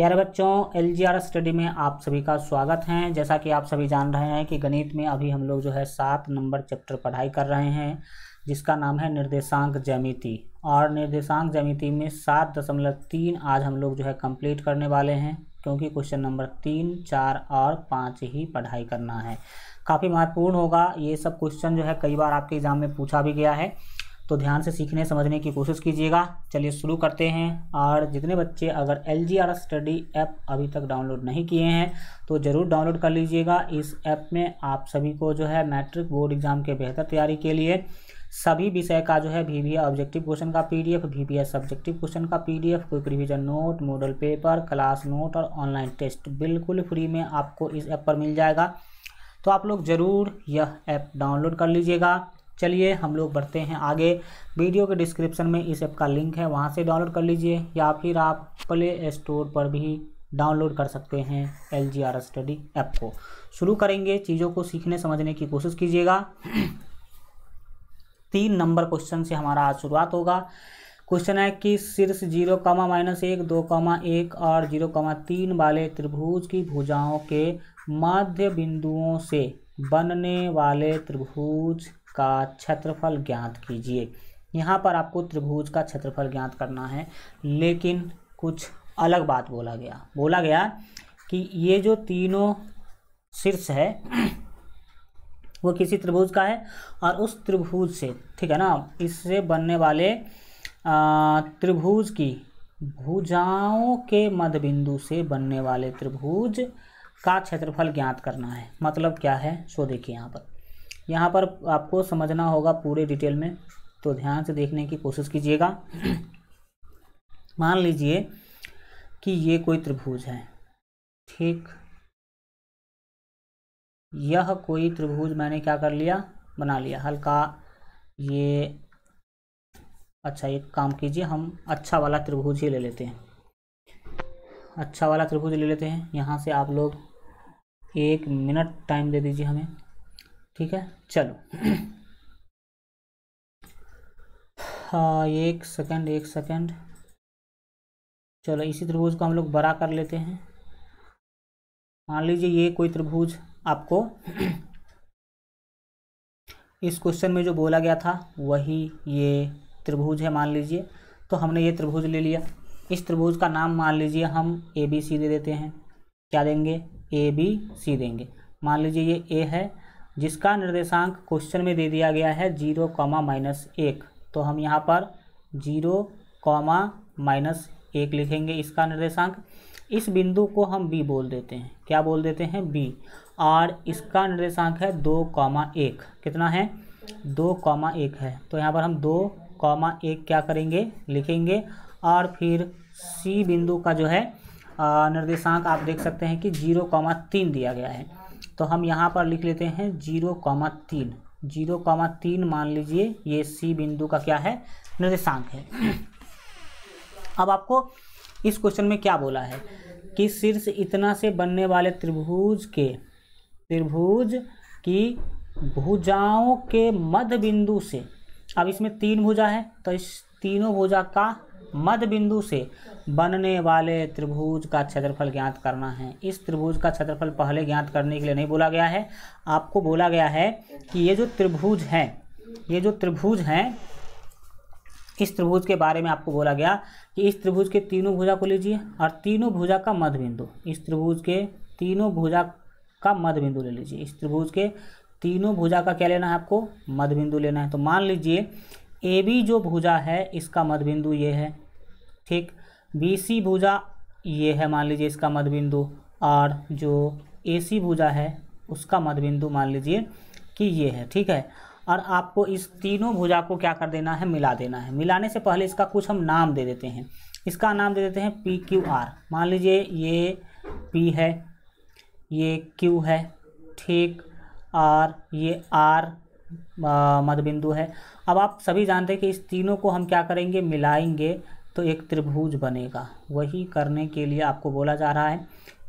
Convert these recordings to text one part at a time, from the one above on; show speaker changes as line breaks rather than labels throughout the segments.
प्यारे बच्चों L study में आप सभी का स्वागत है जैसा कि आप सभी जान रहे हैं कि गणित में अभी हम लोग जो है सात नंबर चैप्टर पढ़ाई कर रहे हैं जिसका नाम है निर्देशांक जमिति और निर्देशांक जमिति में सात दशमलव तीन आज हम लोग जो है कंप्लीट करने वाले हैं क्योंकि क्वेश्चन नंबर तीन चार और पाँच ही पढ़ाई करना है काफ़ी महत्वपूर्ण होगा ये सब क्वेश्चन जो है कई बार आपके एग्ज़ाम में पूछा भी गया है तो ध्यान से सीखने समझने की कोशिश कीजिएगा चलिए शुरू करते हैं और जितने बच्चे अगर L G R study app अभी तक डाउनलोड नहीं किए हैं तो ज़रूर डाउनलोड कर लीजिएगा इस ऐप में आप सभी को जो है मैट्रिक बोर्ड एग्ज़ाम के बेहतर तैयारी के लिए सभी विषय का जो है वी वी ऑब्जेक्टिव क्वेश्चन का P D F V S subjective question का P D F quick revision note model paper class note और ऑनलाइन टेस्ट बिल्कुल फ्री में आपको इस ऐप पर मिल जाएगा तो आप लोग ज़रूर यह ऐप डाउनलोड कर लीजिएगा चलिए हम लोग बढ़ते हैं आगे वीडियो के डिस्क्रिप्शन में इस ऐप का लिंक है वहाँ से डाउनलोड कर लीजिए या फिर आप प्ले स्टोर पर भी डाउनलोड कर सकते हैं L G R study app को शुरू करेंगे चीज़ों को सीखने समझने की कोशिश कीजिएगा तीन नंबर क्वेश्चन से हमारा आज शुरुआत होगा क्वेश्चन है कि शीर्ष जीरो कमा माइनस एक दो कमा एक और जीरो कमा तीन वाले त्रिभुज की भुजाओं के मध्य बिंदुओं से बनने वाले त्रिभुज का क्षेत्रफल ज्ञात कीजिए यहाँ पर आपको त्रिभुज का क्षेत्रफल ज्ञात करना है लेकिन कुछ अलग बात बोला गया बोला गया कि ये जो तीनों शीर्ष है वो किसी त्रिभुज का है और उस त्रिभुज से ठीक है ना इससे बनने वाले त्रिभुज की भुजाओं के मध्य बिंदु से बनने वाले त्रिभुज का क्षेत्रफल ज्ञात करना है मतलब क्या है सो देखिए यहाँ पर यहाँ पर आपको समझना होगा पूरे डिटेल में तो ध्यान से देखने की कोशिश कीजिएगा मान लीजिए कि ये कोई त्रिभुज है ठीक यह कोई त्रिभुज मैंने क्या कर लिया बना लिया हल्का ये अच्छा एक काम कीजिए हम अच्छा वाला त्रिभुज ही ले लेते हैं अच्छा वाला त्रिभुज ले लेते हैं यहाँ से आप लोग एक मिनट टाइम दे दीजिए हमें ठीक है चलो हाँ एक सेकंड एक सेकंड चलो इसी त्रिभुज को हम लोग बड़ा कर लेते हैं मान लीजिए ये कोई त्रिभुज आपको इस क्वेश्चन में जो बोला गया था वही ये त्रिभुज है मान लीजिए तो हमने ये त्रिभुज ले लिया इस त्रिभुज का नाम मान लीजिए हम ए बी सी दे देते हैं क्या देंगे ए बी सी देंगे मान लीजिए ये ए है जिसका निर्देशांक क्वेश्चन में दे दिया गया है जीरो कॉमा माइनस एक तो हम यहाँ पर जीरो कॉमा माइनस एक लिखेंगे इसका निर्देशांक इस बिंदु को हम बी बोल देते हैं क्या बोल देते हैं बी और इसका निर्देशांक है दो कॉमा एक कितना है दो कॉमा एक है तो यहाँ पर हम दो कॉमा एक क्या करेंगे लिखेंगे और फिर सी बिंदु का जो है निर्देशांक आप देख सकते हैं कि जीरो कॉमा तीन दिया गया है तो हम यहाँ पर लिख लेते हैं जीरो कॉमा तीन जीरो कॉमा तीन मान लीजिए ये सी बिंदु का क्या है निर्देशांक है अब आपको इस क्वेश्चन में क्या बोला है कि शीर्ष इतना से बनने वाले त्रिभुज के त्रिभुज की भुजाओं के मध्य बिंदु से अब इसमें तीन भुजा है तो इस तीनों भुजा का मध्य बिंदु से बनने वाले त्रिभुज का क्षेत्रफल ज्ञात करना है इस त्रिभुज का क्षेत्रफल पहले ज्ञात करने के लिए नहीं बोला गया है आपको बोला गया है कि ये जो त्रिभुज हैं ये जो त्रिभुज हैं इस त्रिभुज के बारे में आपको बोला गया कि इस त्रिभुज के तीनों भुजा को लीजिए और तीनों भुजा का मध्य बिंदु इस त्रिभुज के तीनों भुजा का मध्य बिंदु ले लीजिए इस त्रिभुज के तीनों भुजा का क्या लेना है आपको मध्य बिंदु लेना है तो मान लीजिए ए बी जो भुजा है इसका मध्य बिंदु ये है ठीक बी सी भुजा ये है मान लीजिए इसका मध्य बिंदु और जो ए सी भुजा है उसका मध्य बिंदु मान लीजिए कि ये है ठीक है और आपको इस तीनों भुजा को क्या कर देना है मिला देना है मिलाने से पहले इसका कुछ हम नाम दे देते हैं इसका नाम दे देते हैं पी क्यू आर मान लीजिए ये पी है ये क्यू है ठीक और ये आर मधबिंदु है अब आप सभी जानते हैं कि इस तीनों को हम क्या करेंगे मिलाएंगे तो एक त्रिभुज बनेगा वही करने के लिए आपको बोला जा रहा है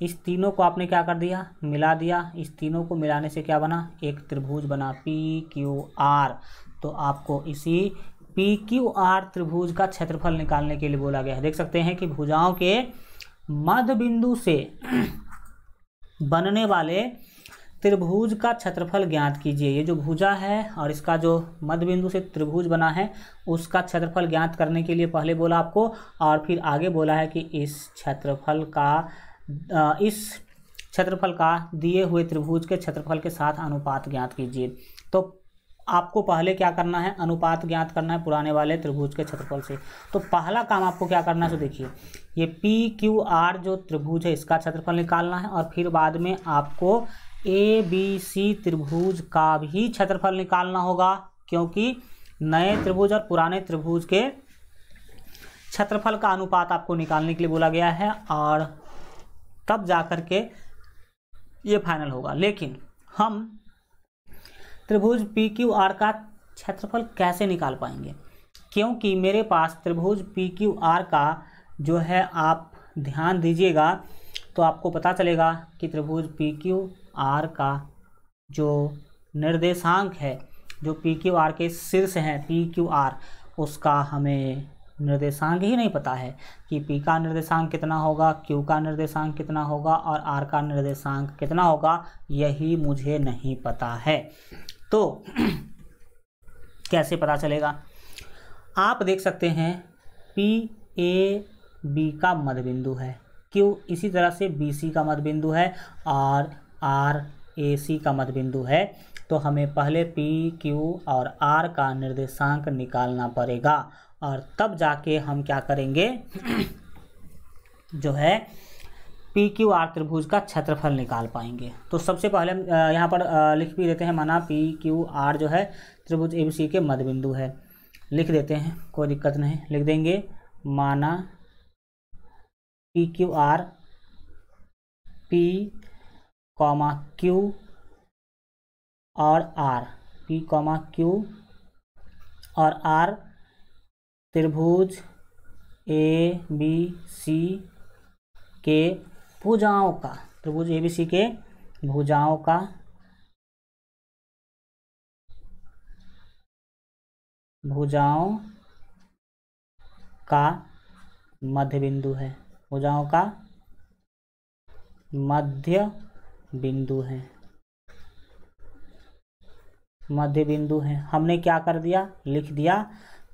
इस तीनों को आपने क्या कर दिया मिला दिया इस तीनों को मिलाने से क्या बना एक त्रिभुज बना पी क्यू आर तो आपको इसी पी क्यू आर त्रिभुज का क्षेत्रफल निकालने के लिए बोला गया है देख सकते हैं कि भुजाओं के मध्य बिंदु से बनने वाले त्रिभुज का क्षेत्रफल ज्ञात कीजिए ये जो भुजा है और इसका जो मध्य बिंदु से त्रिभुज बना है उसका क्षेत्रफल ज्ञात करने के लिए पहले बोला आपको और फिर आगे बोला है कि इस क्षेत्रफल का इस क्षेत्रफल का दिए हुए त्रिभुज के क्षेत्रफल के साथ अनुपात ज्ञात कीजिए तो आपको पहले क्या करना है अनुपात ज्ञात करना है पुराने वाले त्रिभुज के क्षेत्रफल से तो पहला काम आपको क्या करना है तो देखिए ये पी क्यू आर जो त्रिभुज है इसका क्षेत्रफल निकालना है और फिर बाद में आपको ए बी सी त्रिभुज का भी क्षेत्रफल निकालना होगा क्योंकि नए त्रिभुज और पुराने त्रिभुज के क्षेत्रफल का अनुपात आपको निकालने के लिए बोला गया है और तब जा कर के ये फाइनल होगा लेकिन हम त्रिभुज पी क्यू आर का क्षेत्रफल कैसे निकाल पाएंगे क्योंकि मेरे पास त्रिभुज पी क्यू आर का जो है आप ध्यान दीजिएगा तो आपको पता चलेगा कि त्रिभुज पी क्यू आर का जो निर्देशांक है जो पी क्यू आर के शीर्ष हैं पी क्यू आर उसका हमें निर्देशांक ही नहीं पता है कि पी का निर्देशांक कितना होगा क्यू का निर्देशांक कितना होगा और आर का निर्देशांक कितना होगा यही मुझे नहीं पता है तो कैसे पता चलेगा आप देख सकते हैं पी ए बी का मध्य बिंदु है Q इसी तरह से बी सी का मध्य बिंदु है और आर ए सी का मध्य बिंदु है तो हमें पहले पी क्यू और आर का निर्देशांक निकालना पड़ेगा और तब जाके हम क्या करेंगे जो है पी क्यू आर त्रिभुज का क्षेत्रफल निकाल पाएंगे तो सबसे पहले हम यहाँ पर लिख भी देते हैं माना पी क्यू आर जो है त्रिभुज ए बी सी के मध्य बिंदु है लिख देते हैं कोई दिक्कत नहीं लिख देंगे माना P Q R P comma Q और आर पी कॉमा क्यू और आर त्रिभुज ए बी सी के भुजाओं का त्रिभुज ए बी सी के भुजाओं का भुजाओं का मध्य बिंदु है भुजाओं का मध्य बिंदु हैं मध्य बिंदु हैं हमने क्या कर दिया लिख दिया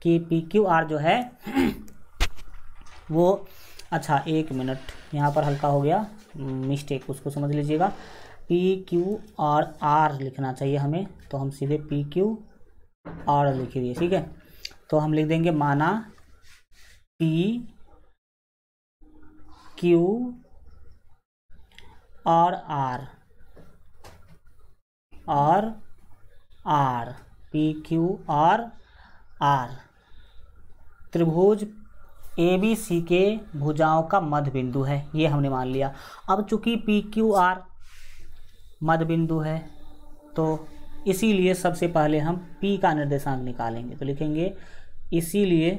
कि पी क्यू आर जो है वो अच्छा एक मिनट यहाँ पर हल्का हो गया मिस्टेक उसको समझ लीजिएगा पी क्यू आर आर लिखना चाहिए हमें तो हम सीधे पी क्यू आर लिख दिए ठीक है तो हम लिख देंगे माना पी क्यू और आर और आर पी क्यू और आर त्रिभुज ए बी सी के भुजाओं का मध्य बिंदु है ये हमने मान लिया अब चूंकि पी क्यू आर मध्य बिंदु है तो इसीलिए सबसे पहले हम पी का निर्देशांक निकालेंगे तो लिखेंगे इसीलिए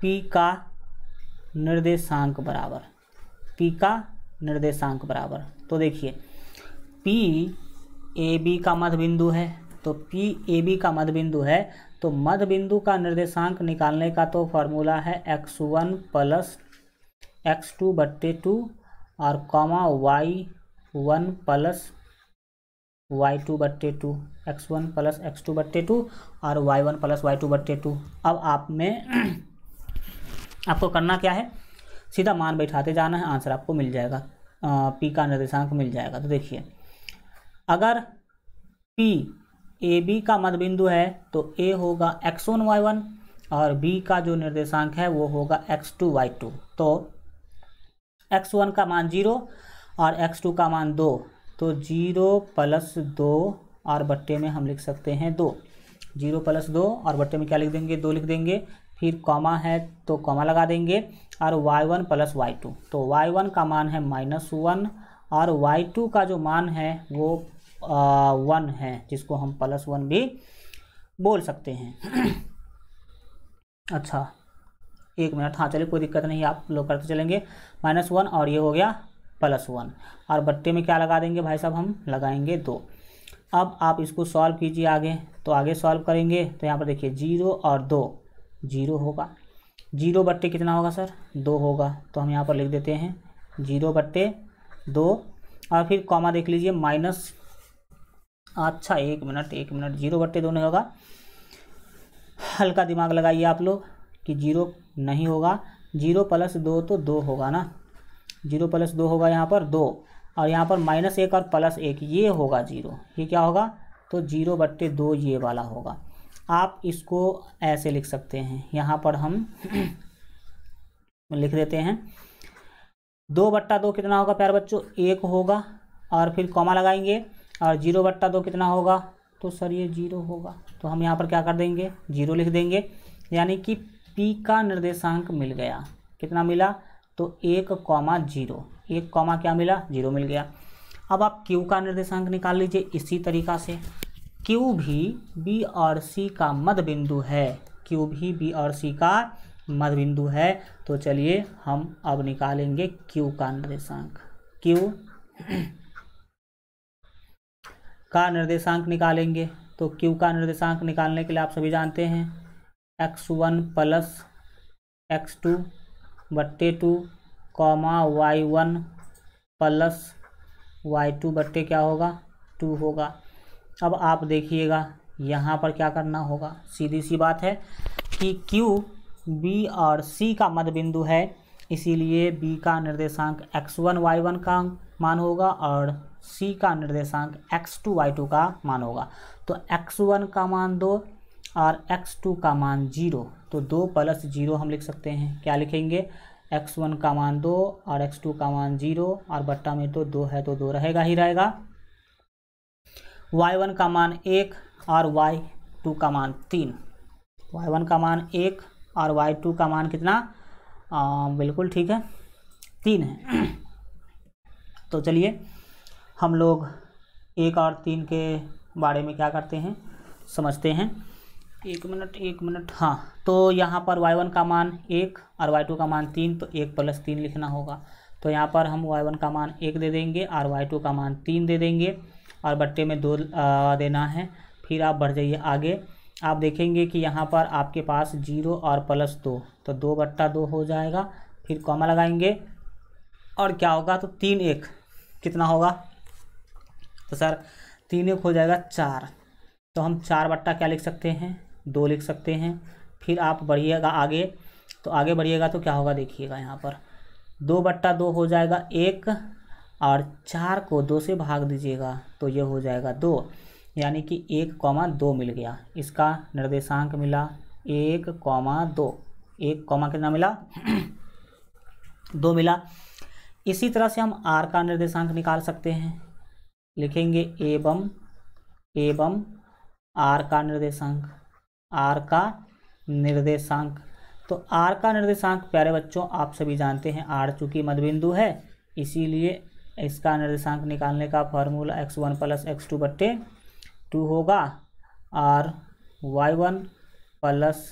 पी का निर्देशांक बराबर पी का निर्देशांक बराबर तो देखिए पी ए बी का मध्य बिंदु है तो पी ए बी का मध्य बिंदु है तो मध्य बिंदु का निर्देशांक निकालने का तो फार्मूला है X one plus x two बट्टे टू और comma Y one plus Y two बट्टे two x one plus x two बट्टे टू और Y one plus Y two बट्टे टू अब आप में आपको करना क्या है सीधा मान बैठाते जाना है आंसर आपको मिल जाएगा पी का निर्देशांक मिल जाएगा तो देखिए अगर पी ए बी का मध्य बिंदु है तो ए होगा एक्स वन वाई वन और बी का जो निर्देशांक है वो होगा एक्स टू वाई टू तो एक्स वन का मान जीरो और एक्स टू का मान दो तो जीरो प्लस दो और बट्टे में हम लिख सकते हैं दो जीरो प्लस दो और बट्टे में क्या लिख देंगे दो लिख देंगे फिर कॉमा है तो कॉमा लगा देंगे और Y one plus Y two तो वाई वन का मान है माइनस वन और वाई टू का जो मान है वो वन uh, है जिसको हम प्लस वन भी बोल सकते हैं अच्छा एक मिनट हाँ चलिए कोई दिक्कत नहीं आप लोग करते चलेंगे माइनस वन और ये हो गया प्लस वन और बट्टे में क्या लगा देंगे भाई साहब हम लगाएंगे दो अब आप इसको सॉल्व कीजिए आगे तो आगे सॉल्व करेंगे तो यहाँ पर देखिए जीरो और दो जीरो होगा जीरो बट्टे कितना होगा सर दो होगा तो हम यहाँ पर लिख देते हैं जीरो बट्टे दो और फिर कॉमा देख लीजिए माइनस अच्छा एक मिनट एक मिनट जीरो बट्टे दो नहीं होगा हल्का दिमाग लगाइए आप लोग कि जीरो नहीं होगा जीरो प्लस दो तो दो होगा ना जीरो प्लस दो होगा यहाँ पर दो और यहाँ पर माइनस एक और प्लस एक ये होगा जीरो ये क्या होगा तो जीरो बट्टे दो ये वाला होगा आप इसको ऐसे लिख सकते हैं यहाँ पर हम लिख देते हैं दो बट्टा दो कितना होगा प्यार बच्चों एक होगा और फिर कॉमा लगाएंगे और जीरो बट्टा दो कितना होगा तो सर ये जीरो होगा तो हम यहाँ पर क्या कर देंगे जीरो लिख देंगे यानी कि पी का निर्देशांक मिल गया कितना मिला तो एक कॉमा जीरो एक कॉमा क्या मिला जीरो मिल गया अब आप क्यू का निर्देशांक निकाल लीजिए इसी तरीका से क्यू भी बी और सी का मध्य बिंदु है क्यू भी बी और सी का मध्य बिंदु है तो चलिए हम अब निकालेंगे क्यू का निर्देशांक क्यू का निर्देशांक निकालेंगे तो क्यू का निर्देशांक निकालने के लिए आप सभी जानते हैं X one plus x two बट्टे two comma Y one plus Y two बट्टे क्या होगा टू होगा अब आप देखिएगा यहाँ पर क्या करना होगा सीधी सी बात है कि Q बी और C का मध्य बिंदु है इसीलिए B का निर्देशांक x1 y1 का मान होगा और C का निर्देशांक x2 y2 का मान होगा तो x1 का मान दो और x2 का मान जीरो तो दो प्लस जीरो हम लिख सकते हैं क्या लिखेंगे x1 का मान दो और x2 का मान जीरो और बट्टा में तो दो है तो दो रहेगा ही रहेगा वाई वन का मान एक और वाई टू का मान तीन वाई वन का मान एक और वाई टू का मान कितना आ, बिल्कुल ठीक है तीन है तो चलिए हम लोग एक और तीन के बारे में क्या करते हैं समझते हैं एक मिनट एक मिनट हाँ तो यहाँ पर वाई वन का मान एक और वाई टू का मान तीन तो एक प्लस तीन लिखना होगा तो यहाँ पर हम वाई वन का मान एक दे देंगे और वाई टू का मान तीन दे देंगे और बट्टे में दो देना है फिर आप बढ़ जाइए आगे आप देखेंगे कि यहाँ पर आपके पास जीरो और प्लस दो तो दो बट्टा दो हो जाएगा फिर कॉमा लगाएंगे और क्या होगा तो तीन एक कितना होगा तो सर तीन एक हो जाएगा चार तो हम चार बट्टा क्या लिख सकते हैं दो लिख सकते हैं फिर आप बढ़िएगा आगे तो आगे बढ़िएगा तो क्या होगा देखिएगा यहाँ पर दो बट्टा दो हो जाएगा एक और चार को दो से भाग दीजिएगा तो ये हो जाएगा दो यानी कि एक कौमा दो मिल गया इसका निर्देशांक मिला एक कौमा दो एक कौमा कितना मिला दो मिला इसी तरह से हम आर का निर्देशांक निकाल सकते हैं लिखेंगे एवं एवं आर का निर्देशांक आर का निर्देशांक तो आर का निर्देशांक प्यारे बच्चों आप सभी जानते हैं आर चूंकि बिंदु है इसीलिए इसका निर्देशांक निकालने का formula X one plus x two बट्टे टू होगा और Y one plus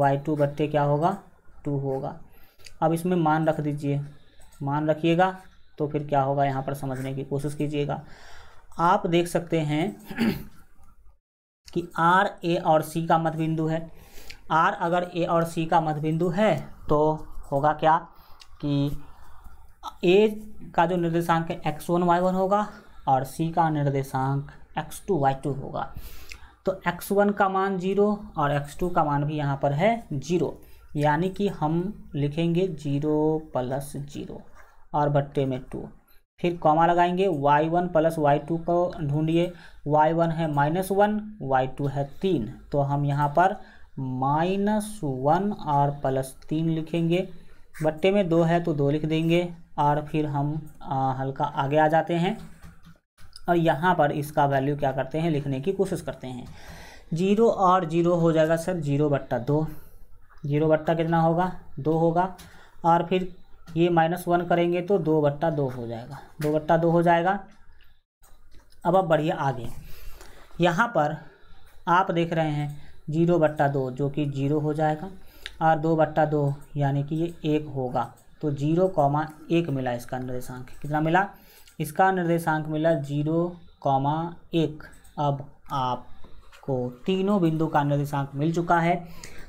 Y two बट्टे क्या होगा टू होगा अब इसमें मान रख दीजिए मान रखिएगा तो फिर क्या होगा यहाँ पर समझने की कोशिश कीजिएगा आप देख सकते हैं कि आर ए और सी का मध्य बिंदु है आर अगर ए और सी का मध्य बिंदु है तो होगा क्या कि ए का जो निर्देशांक है एक्स वन वाई वन होगा और सी का निर्देशांक एक्स टू वाई टू होगा तो एक्स वन का मान जीरो और एक्स टू का मान भी यहाँ पर है जीरो यानी कि हम लिखेंगे जीरो प्लस जीरो और बट्टे में टू फिर कॉमा लगाएंगे Y one plus Y two को ढूंढिए वाई वन है माइनस वन वाई टू है तीन तो हम यहाँ पर माइनस वन और प्लस तीन लिखेंगे बट्टे में दो है तो दो लिख देंगे और फिर हम हल्का आगे आ जाते हैं और यहाँ पर इसका वैल्यू क्या करते हैं लिखने की कोशिश करते हैं जीरो और जीरो हो जाएगा सर जीरो बट्टा दो जीरो बट्टा कितना होगा दो होगा और फिर ये माइनस वन करेंगे तो दो बट्टा दो हो जाएगा दो बट्टा दो हो जाएगा अब अब बढ़िया आगे यहाँ पर आप देख रहे हैं जीरो बट्टा दो जो कि जीरो हो जाएगा और दो बट्टा दो यानी कि ये एक होगा तो जीरो कॉमा एक मिला इसका निर्देशांक कितना मिला इसका निर्देशांक मिला जीरो कॉमा एक अब आपको तीनों बिंदु का निर्देशांक मिल चुका है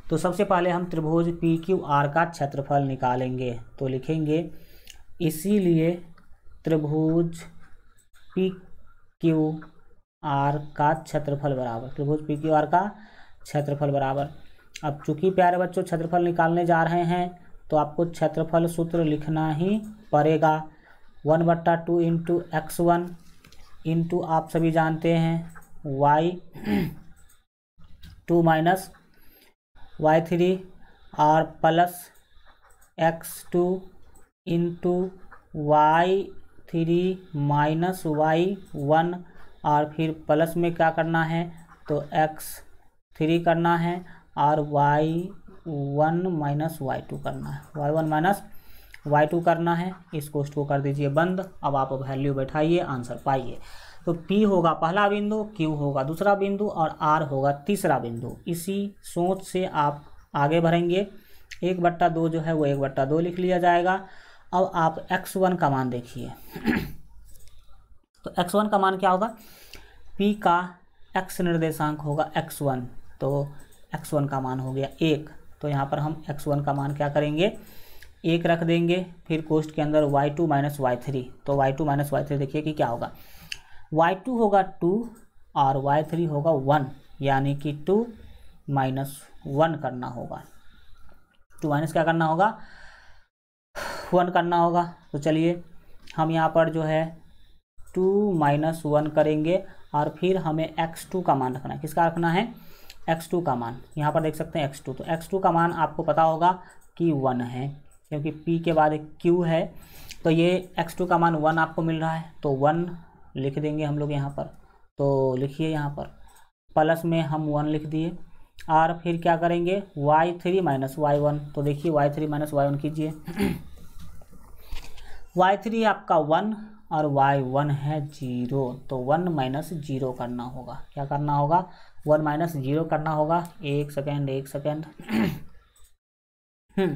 तो सबसे पहले हम त्रिभुज पी क्यू आर का क्षेत्रफल निकालेंगे तो लिखेंगे इसीलिए त्रिभुज पी क्यू आर का क्षेत्रफल बराबर त्रिभुज पी क्यू आर का क्षेत्रफल बराबर अब चूंकि प्यारे बच्चों क्षेत्रफल निकालने जा रहे हैं तो आपको क्षेत्रफल सूत्र लिखना ही पड़ेगा वन बट्टा two into x one into आप सभी जानते हैं Y two minus Y three और plus x two into Y three minus Y one और फिर प्लस में क्या करना है तो एक्स थ्री करना है और Y one minus Y two करना है Y one minus Y two करना है इस कोष्ट को कर दीजिए बंद अब आप वैल्यू बैठाइए आंसर पाइए तो P होगा पहला बिंदु Q होगा दूसरा बिंदु और R होगा तीसरा बिंदु इसी सोच से आप आगे बढ़ेंगे एक बट्टा दो जो है वो एक बट्टा दो लिख लिया जाएगा अब आप एक्स वन का मान देखिए तो एक्स वन का मान क्या होगा P का एक्स निर्देशांक होगा एक्स वन तो एक्स वन का मान हो गया एक तो यहाँ पर हम एक्स वन का मान क्या करेंगे एक रख देंगे फिर कोष्ट के अंदर Y two minus Y three तो Y two minus Y three देखिए कि क्या होगा वाई टू होगा टू और वाई थ्री होगा वन यानी कि टू माइनस वन करना होगा टू माइनस क्या करना होगा वन करना होगा तो चलिए हम यहाँ पर जो है टू माइनस वन करेंगे और फिर हमें एक्स टू का मान रखना है किसका रखना है x2 का मान यहाँ पर देख सकते हैं x2 तो x2 का मान आपको पता होगा कि वन है क्योंकि p के बाद एक q है तो ये x2 का मान वन आपको मिल रहा है तो वन लिख देंगे हम लोग यहाँ पर तो लिखिए यहाँ पर प्लस में हम वन लिख दिए और फिर क्या करेंगे Y three minus Y one तो देखिए Y three minus Y one कीजिए वाई थ्री आपका वन और वाई वन है जीरो तो वन माइनस जीरो करना होगा क्या करना होगा वन माइनस जीरो करना होगा एक सेकेंड एक सेकेंड हम्म,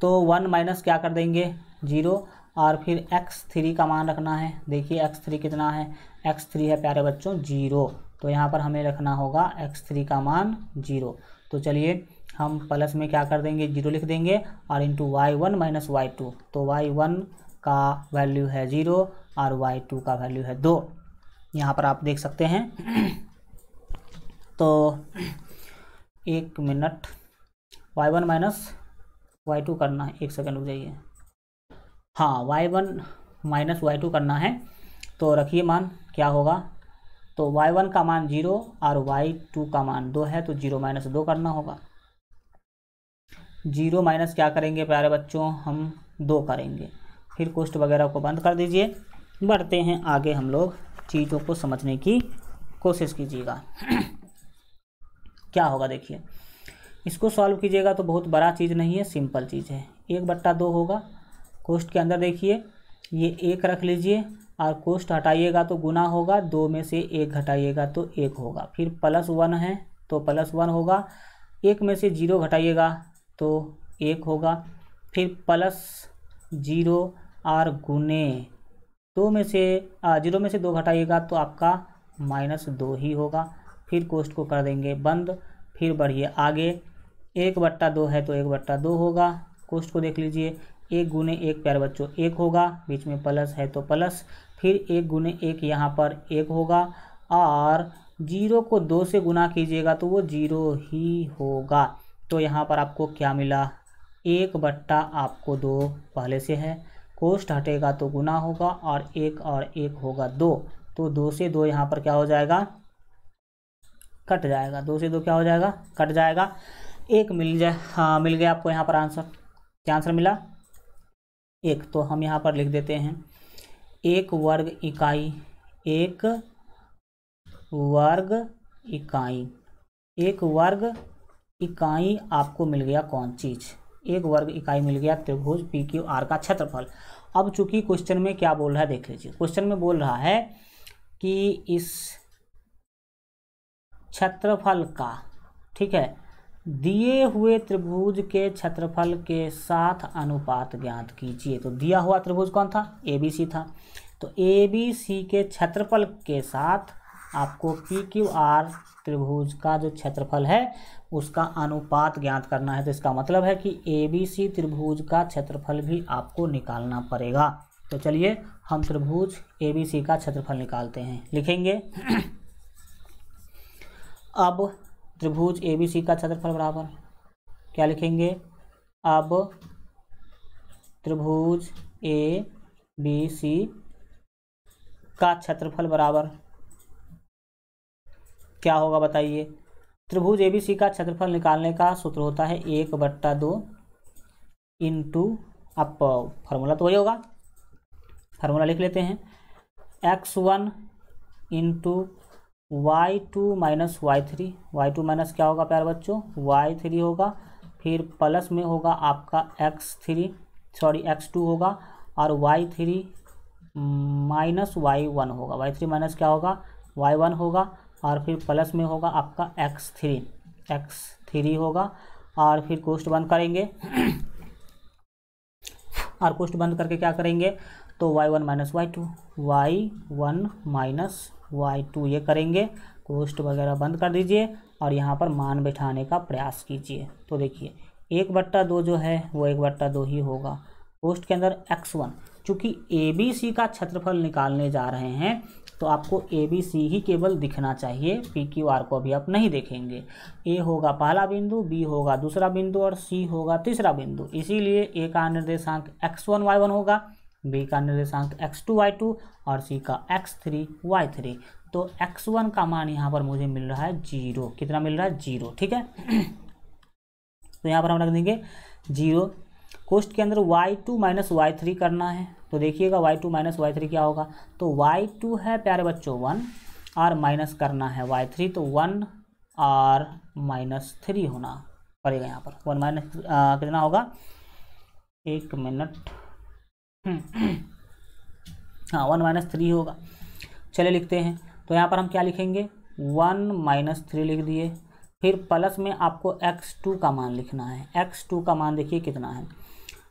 तो वन माइनस क्या कर देंगे जीरो और फिर एक्स थ्री का मान रखना है देखिए एक्स थ्री कितना है एक्स थ्री है प्यारे बच्चों जीरो तो यहाँ पर हमें रखना होगा एक्स थ्री का मान जीरो तो चलिए हम प्लस में क्या कर देंगे जीरो लिख देंगे और into Y one minus Y two तो वाई वन का वैल्यू है जीरो और वाई टू का वैल्यू है दो यहाँ पर आप देख सकते हैं तो एक minute Y one minus Y two करना है एक सेकेंड रुक जाइए हाँ Y one minus Y two करना है तो रखिए मान क्या होगा तो वाई वन का मान जीरो और वाई टू का मान दो है तो जीरो माइनस दो करना होगा जीरो माइनस क्या करेंगे प्यारे बच्चों हम दो करेंगे फिर कोष्ट वगैरह को बंद कर दीजिए बढ़ते हैं आगे हम लोग चीज़ों को समझने की कोशिश कीजिएगा क्या होगा देखिए इसको सॉल्व कीजिएगा तो बहुत बड़ा चीज़ नहीं है सिंपल चीज़ है एक बट्टा दो होगा कोष्ट के अंदर देखिए ये एक रख लीजिए और कोष्ट हटाइएगा तो गुना होगा दो में से एक घटाइएगा तो एक होगा फिर प्लस वन है तो प्लस वन होगा एक में से जीरो घटाइएगा तो एक होगा फिर प्लस जीरो और गुने दो में से जीरो में से दो घटाइएगा तो आपका माइनस दो ही होगा फिर कोष्ट को कर देंगे बंद फिर बढ़िए आगे एक बट्टा दो है तो एक बट्टा दो होगा कोष्ट को देख लीजिए एक गुने एक प्यार बच्चों एक होगा बीच में प्लस है तो प्लस फिर एक गुने एक यहाँ पर एक होगा और जीरो को दो से गुना कीजिएगा तो वो जीरो ही होगा तो यहाँ पर आपको क्या मिला एक बट्टा आपको दो पहले से है कोष्ट हटेगा तो गुना होगा और एक और एक होगा दो तो दो से दो यहाँ पर क्या हो जाएगा कट जाएगा दो से दो क्या हो जाएगा कट जाएगा एक मिल जाए हाँ मिल गया आपको यहाँ पर आंसर क्या आंसर मिला एक तो हम यहाँ पर लिख देते हैं एक वर्ग इकाई एक वर्ग इकाई एक वर्ग इकाई आपको मिल गया कौन चीज़ एक वर्ग इकाई मिल गया त्रिभुज पी क्यू आर का क्षेत्रफल अब चूंकि क्वेश्चन में क्या बोल रहा है देख लीजिए क्वेश्चन में बोल रहा है कि इस क्षेत्रफल का ठीक है दिए हुए त्रिभुज के क्षेत्रफल के साथ अनुपात ज्ञात कीजिए तो दिया हुआ त्रिभुज कौन था ए बी सी था तो ए बी सी के क्षेत्रफल के साथ आपको पी क्यू आर त्रिभुज का जो क्षेत्रफल है उसका अनुपात ज्ञात करना है तो इसका मतलब है कि ए बी सी त्रिभुज का क्षेत्रफल भी आपको निकालना पड़ेगा तो चलिए हम त्रिभुज ए बी सी का क्षेत्रफल निकालते हैं लिखेंगे अब त्रिभुज ए बी सी का क्षेत्रफल बराबर क्या लिखेंगे अब त्रिभुज ए बी सी का क्षेत्रफल बराबर क्या होगा बताइए त्रिभुज ए बी सी का क्षेत्रफल निकालने का सूत्र होता है एक बट्टा दो इंटू अब फार्मूला तो वही होगा फार्मूला लिख लेते हैं X one into Y two minus Y three Y two minus क्या होगा प्यारे बच्चों वाई थ्री होगा फिर प्लस में होगा आपका X three sorry X two होगा और Y three minus Y one होगा वाई थ्री माइनस क्या होगा वाई वन होगा और फिर प्लस में होगा आपका एक्स थ्री एक्स थ्री होगा और फिर कोष्ट बंद करेंगे और कोष्ट बंद करके क्या करेंगे तो Y one minus Y two Y one minus Y two ये करेंगे कोष्ट वगैरह बंद कर दीजिए और यहाँ पर मान बैठाने का प्रयास कीजिए तो देखिए एक बट्टा दो जो है वो एक बट्टा दो ही होगा कोष्ट के अंदर एक्स वन चूँकि ए बी सी का क्षेत्रफल निकालने जा रहे हैं तो आपको ए बी सी ही केवल दिखना चाहिए पी क्यू आर को अभी आप नहीं देखेंगे ए होगा पहला बिंदु बी होगा दूसरा बिंदु और सी होगा तीसरा बिंदु इसीलिए ए का निर्देशांक एक्स वन वाई वन होगा बी का निर्देशांक एक्स टू वाई टू और सी का एक्स थ्री वाई थ्री तो एक्स वन का मान यहाँ पर मुझे मिल रहा है जीरो कितना मिल रहा है जीरो ठीक है तो यहाँ पर हम रख देंगे जीरो कोष्ट के अंदर Y two minus Y three करना है तो देखिएगा Y two minus Y three क्या होगा तो वाई टू है प्यारे बच्चों वन और माइनस करना है वाई थ्री तो वन और माइनस थ्री होना पड़ेगा यहाँ पर वन माइनस कितना होगा एक मिनट हाँ वन माइनस थ्री होगा चले लिखते हैं तो यहाँ पर हम क्या लिखेंगे वन माइनस थ्री लिख दिए फिर प्लस में आपको एक्स टू का मान लिखना है एक्स टू का मान देखिए कितना है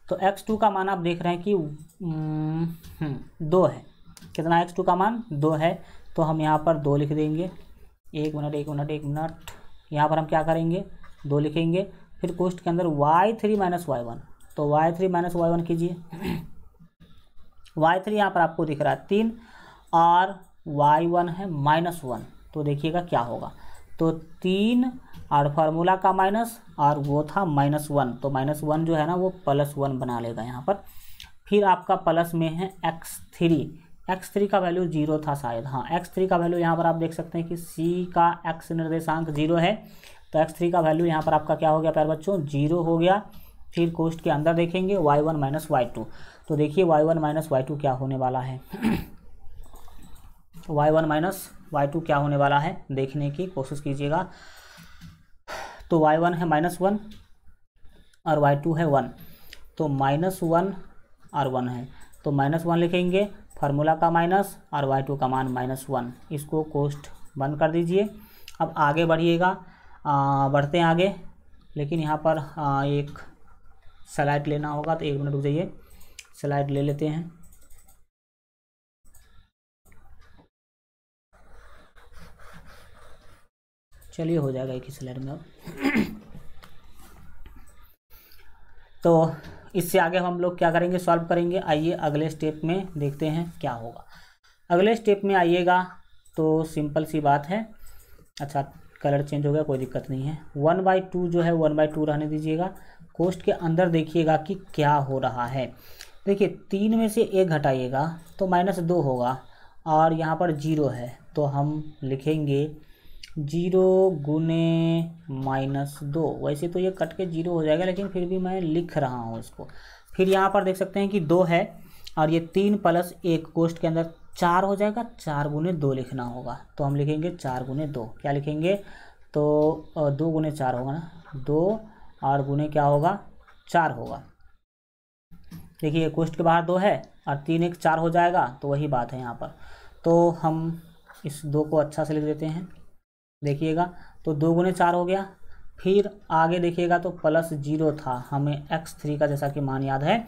तो एक्स टू का मान आप देख रहे हैं कि हम्म, हम्म, दो है कितना एक्स टू का मान दो है तो हम यहाँ पर दो लिख देंगे एक मिनट एक मिनट एक मिनट यहाँ पर हम क्या करेंगे दो लिखेंगे फिर कोष्ट के अंदर Y three minus Y one तो Y three minus Y one कीजिए वाई थ्री यहाँ पर आपको दिख रहा है तीन और वाई वन है माइनस वन तो देखिएगा क्या होगा तो तीन और फार्मूला का माइनस और वो था माइनस वन तो माइनस वन जो है ना वो प्लस वन बना लेगा यहाँ पर फिर आपका प्लस में है एक्स थ्री एक्स थ्री का वैल्यू जीरो था शायद हाँ एक्स थ्री का वैल्यू यहाँ पर आप देख सकते हैं कि सी का एक्स निर्देशांक जीरो है तो एक्स थ्री का वैल्यू यहाँ पर आपका क्या हो गया प्यार बच्चों जीरो हो गया फिर कोस्ट के अंदर देखेंगे Y one minus Y two तो देखिए Y one minus Y two क्या होने वाला है Y one minus Y two क्या होने वाला है देखने की कोशिश कीजिएगा तो वाई वन है माइनस वन और वाई टू है वन तो माइनस वन और वन है तो माइनस वन लिखेंगे फार्मूला का माइनस और वाई टू का मान माइनस वन इसको कोस्ट बंद कर दीजिए अब आगे बढ़िएगा बढ़ते हैं आगे लेकिन यहाँ पर आ, एक सलाइट लेना होगा तो एक मिनट रुक जाइए सलाइट ले लेते हैं चलिए हो जाएगा एक ही सलाइड में अब तो इससे आगे हम लोग क्या करेंगे सॉल्व करेंगे आइए अगले स्टेप में देखते हैं क्या होगा अगले स्टेप में आइएगा तो सिंपल सी बात है अच्छा कलर चेंज हो गया कोई दिक्कत नहीं है वन बाई टू जो है वन बाई टू रहने दीजिएगा कोष्ट के अंदर देखिएगा कि क्या हो रहा है देखिए तीन में से एक घटाइएगा तो माइनस दो होगा और यहाँ पर जीरो है तो हम लिखेंगे जीरो गुने माइनस दो वैसे तो ये कट के जीरो हो जाएगा लेकिन फिर भी मैं लिख रहा हूँ इसको फिर यहाँ पर देख सकते हैं कि दो है और ये तीन प्लस एक कोष्ट के अंदर चार हो जाएगा चार गुने दो लिखना होगा तो हम लिखेंगे चार गुने दो क्या लिखेंगे तो दो गुने चार होगा ना दो आठ गुने क्या होगा चार होगा देखिए कोष्ट के बाहर दो है और तीन एक चार हो जाएगा तो वही बात है यहाँ पर तो हम इस दो को अच्छा से लिख देते हैं देखिएगा तो दो गुने चार हो गया फिर आगे देखिएगा तो प्लस जीरो था हमें एक्स थ्री का जैसा कि मान याद है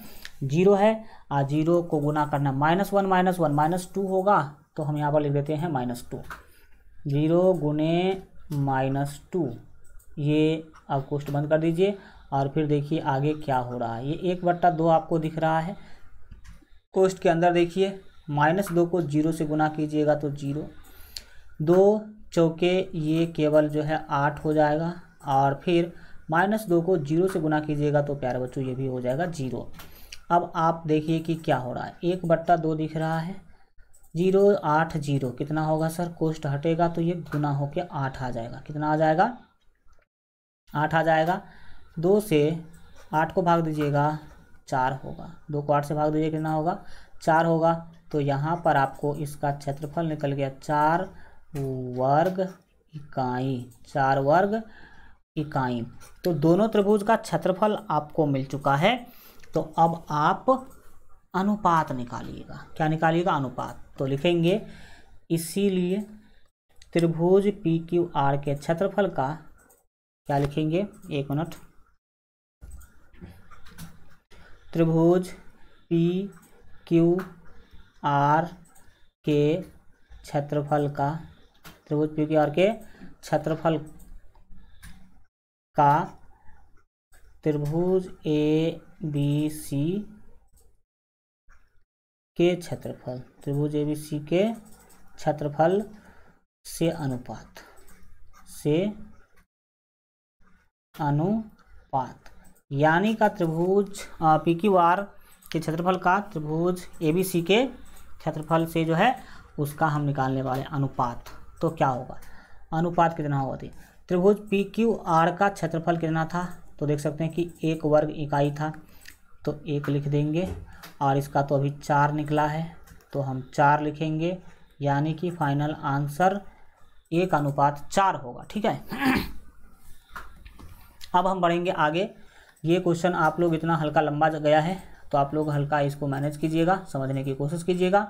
जीरो है और जीरो को गुना करना minus one minus one minus two होगा तो हम यहाँ पर लिख देते हैं माइनस टू जीरो गुने माइनस टू ये आप कोष्ट बंद कर दीजिए और फिर देखिए आगे क्या हो रहा है ये एक बट्टा दो आपको दिख रहा है कोष्ट के अंदर देखिए माइनस दो को जीरो से गुना कीजिएगा तो जीरो दो चौके ये केवल जो है आठ हो जाएगा और फिर माइनस दो को जीरो से गुना कीजिएगा तो प्यारे बच्चों ये भी हो जाएगा जीरो अब आप देखिए कि क्या हो रहा है एक बट्टा दो दिख रहा है जीरो आठ जीरो कितना होगा सर कोष्ट हटेगा तो ये गुना होके आठ आ जाएगा कितना आ जाएगा आठ आ जाएगा दो से आठ को भाग दीजिएगा चार होगा दो को आठ से भाग दीजिए कितना होगा चार होगा तो यहाँ पर आपको इसका क्षेत्रफल निकल गया चार वर्ग इकाई चार वर्ग इकाई तो दोनों त्रिभुज का क्षेत्रफल आपको मिल चुका है तो अब आप अनुपात निकालिएगा क्या निकालिएगा अनुपात तो लिखेंगे इसीलिए त्रिभुज पी क्यू आर के क्षेत्रफल का क्या लिखेंगे एक मिनट त्रिभुज पी क्यू आर के क्षेत्रफल का त्रिभुज पी क्यू आर के क्षेत्रफल का त्रिभुज ए बी सी के क्षेत्रफल त्रिभुज ए बी सी के क्षेत्रफल से अनुपात से अनुपात यानी का त्रिभुज पी क्यू आर के क्षेत्रफल का त्रिभुज ए बी सी के क्षेत्रफल से जो है उसका हम निकालने वाले अनुपात तो क्या होगा अनुपात कितना होगा थी त्रिभुज पी क्यू आर का क्षेत्रफल कितना था तो देख सकते हैं कि एक वर्ग इकाई था तो एक लिख देंगे और इसका तो अभी चार निकला है तो हम चार लिखेंगे यानी कि फाइनल आंसर एक अनुपात चार होगा ठीक है अब हम बढ़ेंगे आगे ये क्वेश्चन आप लोग इतना हल्का लंबा गया है तो आप लोग हल्का इसको मैनेज कीजिएगा समझने की कोशिश कीजिएगा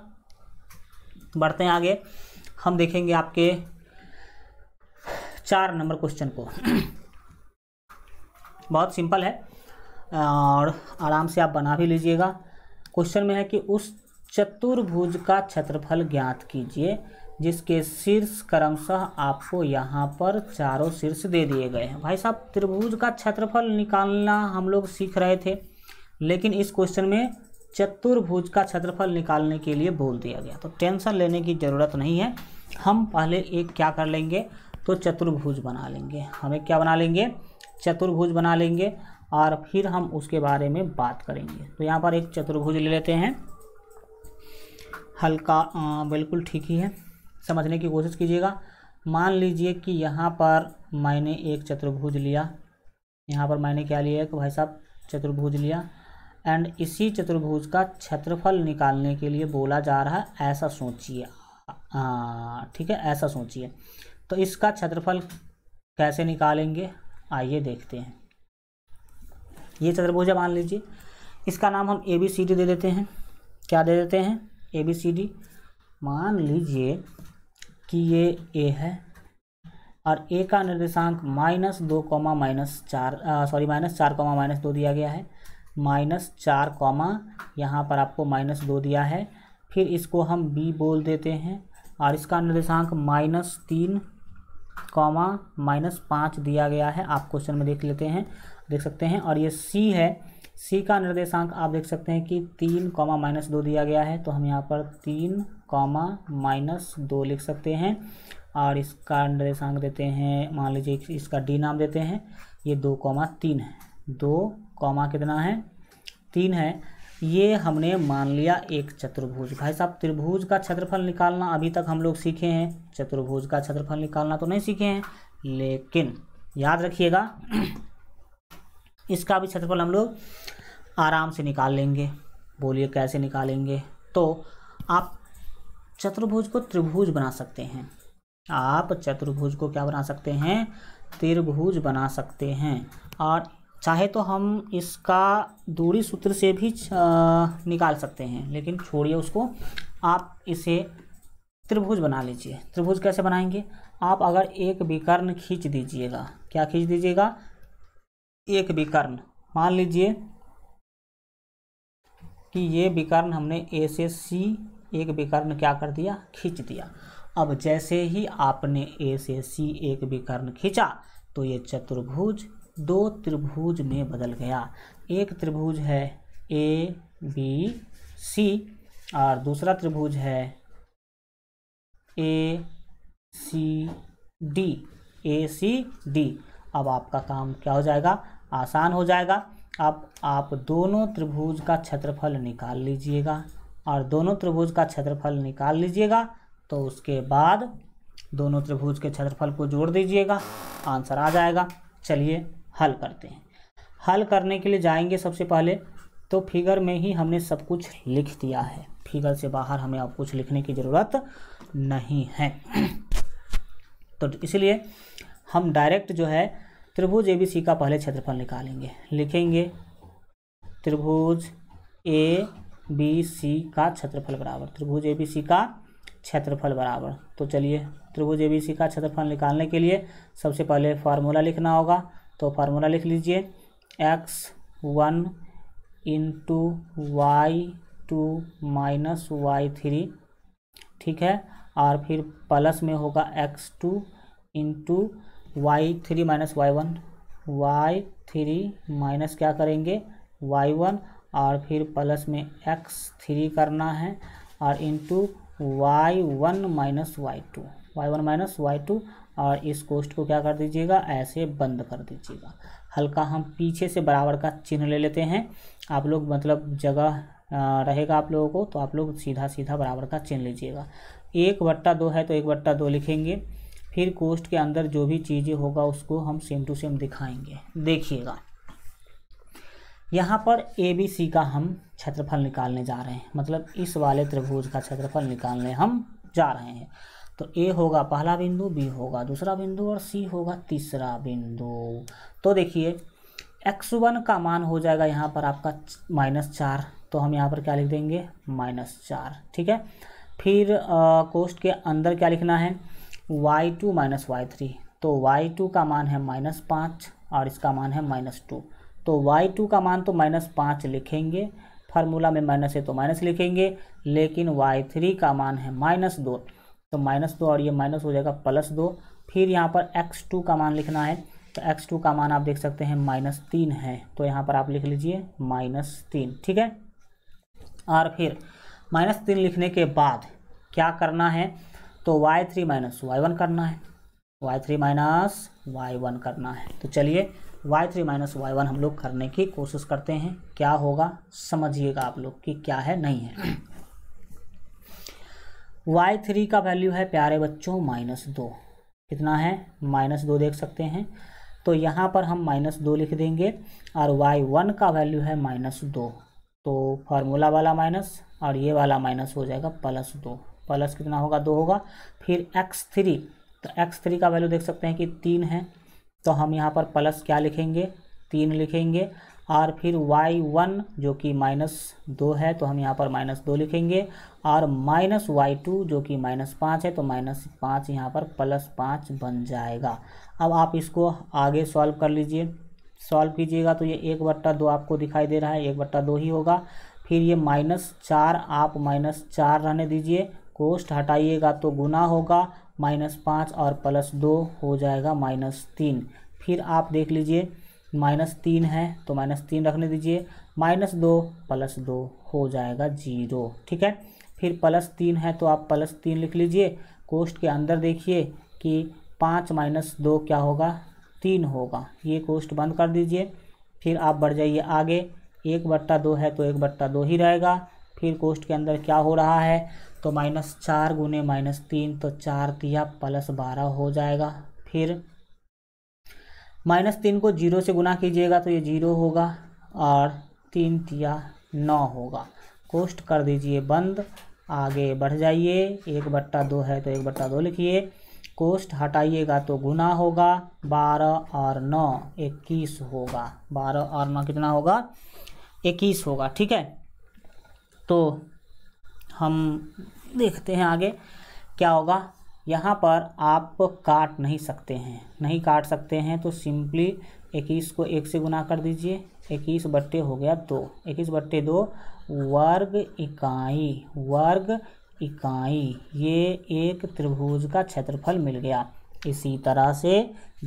बढ़ते हैं आगे हम देखेंगे आपके चार नंबर क्वेश्चन को बहुत सिंपल है और आराम से आप बना भी लीजिएगा क्वेश्चन में है कि उस चतुर्भुज का क्षेत्रफल ज्ञात कीजिए जिसके शीर्ष क्रमशः आपको यहाँ पर चारों शीर्ष दे दिए गए हैं भाई साहब त्रिभुज का क्षेत्रफल निकालना हम लोग सीख रहे थे लेकिन इस क्वेश्चन में चतुर्भुज का क्षेत्रफल निकालने के लिए बोल दिया गया तो टेंशन लेने की ज़रूरत नहीं है हम पहले एक क्या कर लेंगे तो चतुर्भुज बना लेंगे हमें क्या बना लेंगे चतुर्भुज बना लेंगे और फिर हम उसके बारे में बात करेंगे तो यहाँ पर एक चतुर्भुज ले लेते हैं हल्का बिल्कुल ठीक ही है समझने की कोशिश कीजिएगा मान लीजिए कि यहाँ पर मैंने एक चतुर्भुज लिया यहाँ पर मैंने क्या लिया कि भाई साहब चतुर्भुज लिया एंड इसी चतुर्भुज का क्षेत्रफल निकालने के लिए बोला जा रहा है ऐसा सोचिए हाँ, ठीक है ऐसा सोचिए तो इसका क्षेत्रफल कैसे निकालेंगे आइए देखते हैं ये चतुर्भुज है मान लीजिए इसका नाम हम ए बी सी डी दे देते हैं क्या दे देते हैं ए बी सी डी मान लीजिए कि ये ए है और ए का निर्देशांक माइनस दो कॉमा माइनस चार सॉरी माइनस चार कॉमा माइनस दो दिया गया है माइनस चार कॉमा यहाँ पर आपको माइनस दो दिया है फिर इसको हम बी बोल देते हैं और इसका निर्देशांक माइनस तीन कॉमा माइनस पाँच दिया गया है आप क्वेश्चन में देख लेते हैं देख सकते हैं और ये सी है सी का निर्देशांक आप देख सकते हैं कि तीन कॉमा माइनस दो दिया गया है तो हम यहाँ पर तीन कॉमा माइनस दो लिख सकते हैं और इसका निर्देशांक देते हैं मान लीजिए इसका डी नाम देते हैं ये दो कॉमा तीन है दो कॉमा कितना है तीन है ये हमने मान लिया एक चतुर्भुज भाई साहब त्रिभुज का क्षेत्रफल निकालना अभी तक हम लोग सीखे हैं चतुर्भुज का क्षेत्रफल निकालना तो नहीं सीखे हैं लेकिन याद रखिएगा इसका भी क्षेत्रफल हम लोग आराम से निकाल लेंगे बोलिए कैसे निकालेंगे तो आप चतुर्भुज को त्रिभुज बना सकते हैं आप चतुर्भुज को क्या बना सकते हैं त्रिभुज बना सकते हैं और चाहे तो हम इसका दूरी सूत्र से भी निकाल सकते हैं लेकिन छोड़िए उसको आप इसे त्रिभुज बना लीजिए त्रिभुज कैसे बनाएंगे आप अगर एक विकर्ण खींच दीजिएगा क्या खींच दीजिएगा एक विकर्ण मान लीजिए कि ये विकर्ण हमने ए से सी एक विकर्ण क्या कर दिया खींच दिया अब जैसे ही आपने ए से सी एक विकर्ण खींचा तो ये चतुर्भुज दो त्रिभुज में बदल गया एक त्रिभुज है ए बी सी और दूसरा त्रिभुज है ए C D A C D अब आपका काम क्या हो जाएगा आसान हो जाएगा अब आप दोनों त्रिभुज का क्षेत्रफल निकाल लीजिएगा और दोनों त्रिभुज का क्षेत्रफल निकाल लीजिएगा तो उसके बाद दोनों त्रिभुज के क्षेत्रफल को जोड़ दीजिएगा आंसर आ जाएगा चलिए हल करते हैं हल करने के लिए जाएंगे सबसे पहले तो फिगर में ही हमने सब कुछ लिख दिया है फिगर से बाहर हमें अब कुछ लिखने की ज़रूरत नहीं है तो इसलिए हम डायरेक्ट जो है त्रिभुज ए का पहले क्षेत्रफल निकालेंगे लिखेंगे त्रिभुज ए बी सी का क्षेत्रफल बराबर त्रिभुज ए बी सी का क्षेत्रफल बराबर तो चलिए त्रिभुज ए बी सी का क्षेत्रफल निकालने के लिए सबसे पहले फार्मूला लिखना होगा तो फार्मूला लिख लीजिए X one into Y two minus Y three ठीक है और फिर प्लस में होगा X two into Y three minus Y one Y three minus क्या करेंगे वाई वन और फिर प्लस में एक्स थ्री करना है और into Y one minus Y two Y one minus Y two और इस कोष्ट को क्या कर दीजिएगा ऐसे बंद कर दीजिएगा हल्का हम पीछे से बराबर का चिन्ह ले लेते हैं आप लोग मतलब जगह रहेगा आप लोगों को तो आप लोग सीधा सीधा बराबर का चिन्ह लीजिएगा एक बट्टा दो है तो एक बट्टा दो लिखेंगे फिर कोष्ट के अंदर जो भी चीज़ें होगा उसको हम सेम टू सेम दिखाएंगे देखिएगा यहाँ पर ए बी सी का हम क्षेत्रफल निकालने जा रहे हैं मतलब इस वाले त्रिभुज का क्षेत्रफल निकालने हम जा रहे हैं तो ए होगा पहला बिंदु बी होगा दूसरा बिंदु और सी होगा तीसरा बिंदु तो देखिए एक्स वन का मान हो जाएगा यहाँ पर आपका माइनस चार तो हम यहाँ पर क्या लिख देंगे माइनस चार ठीक है फिर कोष्ट के अंदर क्या लिखना है Y two minus Y three तो वाई टू का मान है माइनस पाँच और इसका मान है माइनस टू तो वाई टू का मान तो माइनस पाँच लिखेंगे फार्मूला में माइनस है तो माइनस लिखेंगे लेकिन वाई थ्री का मान है माइनस दो तो माइनस दो और ये माइनस हो जाएगा प्लस दो फिर यहाँ पर एक्स टू का मान लिखना है तो एक्स टू का मान आप देख सकते हैं माइनस तीन है तो यहाँ पर आप लिख लीजिए माइनस तीन ठीक है और फिर माइनस तीन लिखने के बाद क्या करना है तो Y three minus Y one करना है Y three minus Y one करना है तो चलिए Y three minus Y one हम लोग करने की कोशिश करते हैं क्या होगा समझिएगा आप लोग कि क्या है नहीं है वाई थ्री का वैल्यू है प्यारे बच्चों माइनस दो कितना है माइनस दो देख सकते हैं तो यहाँ पर हम माइनस दो लिख देंगे और वाई वन का वैल्यू है माइनस दो तो फार्मूला वाला माइनस और ये वाला माइनस हो जाएगा प्लस दो प्लस कितना होगा दो होगा फिर एक्स थ्री तो एक्स थ्री का वैल्यू देख सकते हैं कि तीन है तो हम यहाँ पर प्लस क्या लिखेंगे तीन लिखेंगे और फिर वाई वन जो कि माइनस दो है तो हम यहाँ पर माइनस दो लिखेंगे और माइनस वाई टू जो कि माइनस पाँच है तो माइनस पाँच यहाँ पर प्लस पाँच बन जाएगा अब आप इसको आगे सॉल्व कर लीजिए सॉल्व कीजिएगा तो ये एक बट्टा दो आपको दिखाई दे रहा है एक बट्टा दो ही होगा फिर ये माइनस चार आप माइनस चार रहने दीजिए कोष्ट हटाइएगा तो गुना होगा माइनस पाँच और प्लस दो हो जाएगा माइनस तीन फिर आप देख लीजिए माइनस तीन है तो माइनस तीन रखने दीजिए माइनस दो प्लस दो हो जाएगा जीरो ठीक है फिर प्लस तीन है तो आप प्लस तीन लिख लीजिए कोष्ट के अंदर देखिए कि पाँच माइनस दो क्या होगा तीन होगा ये कोष्ट बंद कर दीजिए फिर आप बढ़ जाइए आगे एक बट्टा दो है तो एक बट्टा दो ही रहेगा फिर कोष्ट के अंदर क्या हो रहा है तो माइनस चार गुने माइनस तीन तो चार तिया प्लस बारह हो जाएगा फिर माइनस तीन को जीरो से गुना कीजिएगा तो ये जीरो होगा और तीन तिया नौ होगा कोष्ट कर दीजिए बंद आगे बढ़ जाइए एक बट्टा दो है तो एक बट्टा दो लिखिए कोष्ट हटाइएगा तो गुना होगा बारह और नौ इक्कीस होगा बारह और नौ कितना होगा इक्कीस होगा ठीक है तो हम देखते हैं आगे क्या होगा यहाँ पर आप काट नहीं सकते हैं नहीं काट सकते हैं तो सिंपली इक्कीस को एक से गुना कर दीजिए इक्कीस बट्टे हो गया दो इक्कीस बट्टे दो वर्ग इकाई वर्ग इकाई ये एक त्रिभुज का क्षेत्रफल मिल गया इसी तरह से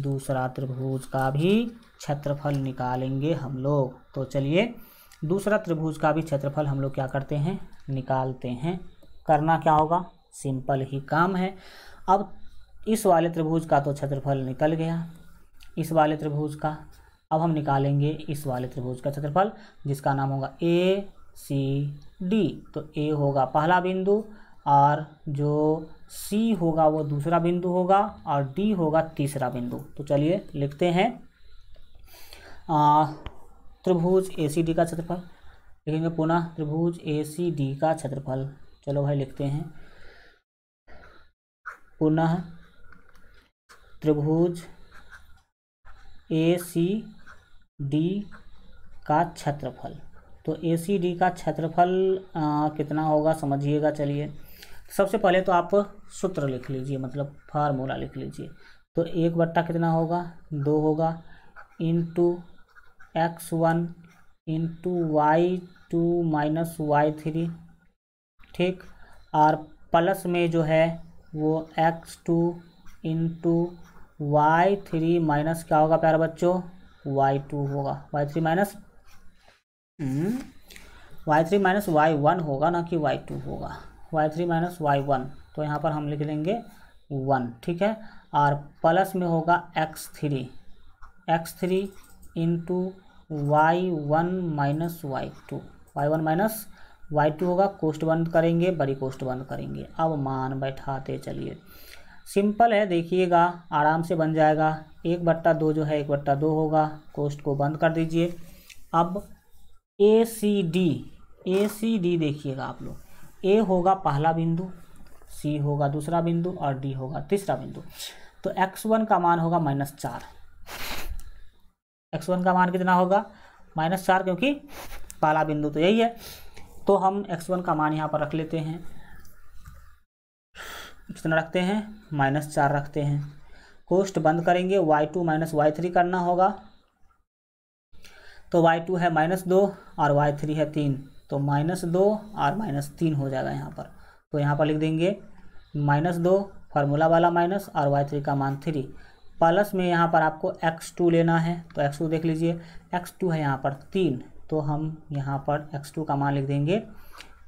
दूसरा त्रिभुज का भी क्षेत्रफल निकालेंगे हम लोग तो चलिए दूसरा त्रिभुज का भी क्षेत्रफल हम लोग क्या करते हैं निकालते हैं करना क्या होगा सिंपल ही काम है अब इस वाले त्रिभुज का तो क्षेत्रफल निकल गया इस वाले त्रिभुज का अब हम निकालेंगे इस वाले त्रिभुज का क्षेत्रफल जिसका नाम होगा ए सी डी तो ए होगा पहला बिंदु और जो सी होगा वो दूसरा बिंदु होगा और डी होगा तीसरा बिंदु तो चलिए लिखते हैं आ, त्रिभुज ए सी डी का क्षेत्रफल लिखेंगे पुनः त्रिभुज ए सी डी का क्षेत्रफल चलो भाई लिखते हैं पुनः त्रिभुज ए सी डी का क्षेत्रफल तो ए सी डी का क्षेत्रफल कितना होगा समझिएगा चलिए सबसे पहले तो आप सूत्र लिख लीजिए मतलब फार्मूला लिख लीजिए तो एक बट्टा कितना होगा दो होगा into x one into Y two minus Y three ठीक और प्लस में जो है वो X two into Y three minus क्या होगा प्यारे बच्चों वाई टू होगा वाई थ्री माइनस हम्म। Y three minus Y one होगा ना कि वाई टू होगा Y three minus Y one तो यहाँ पर हम लिख लेंगे वन ठीक है और प्लस में होगा x three x three into Y one minus Y two Y one minus Y two होगा कोष्ट बंद करेंगे बड़ी कोष्ट बंद करेंगे अब मान बैठाते चलिए सिंपल है देखिएगा आराम से बन जाएगा एक बट्टा दो जो है एक बट्टा दो होगा कोष्ट को बंद कर दीजिए अब ए C D A C D देखिएगा आप लोग ए होगा पहला बिंदु सी होगा दूसरा बिंदु और डी होगा तीसरा बिंदु तो एक्स वन का मान होगा माइनस चार एक्स वन का मान कितना होगा माइनस चार क्योंकि पहला बिंदु तो यही है तो हम एक्स वन का मान यहाँ पर रख लेते हैं कितना रखते हैं माइनस चार रखते हैं कोष्ट बंद करेंगे y two minus Y three करना होगा तो वाई टू है माइनस दो और वाई थ्री है तीन तो माइनस दो और माइनस तीन हो जाएगा यहाँ पर तो यहाँ पर लिख देंगे माइनस दो फार्मूला वाला माइनस और वाई थ्री का मान थ्री प्लस में यहाँ पर आपको एक्स टू लेना है तो एक्स टू देख लीजिए एक्स टू है यहाँ पर तीन तो हम यहाँ पर एक्स टू का मान लिख देंगे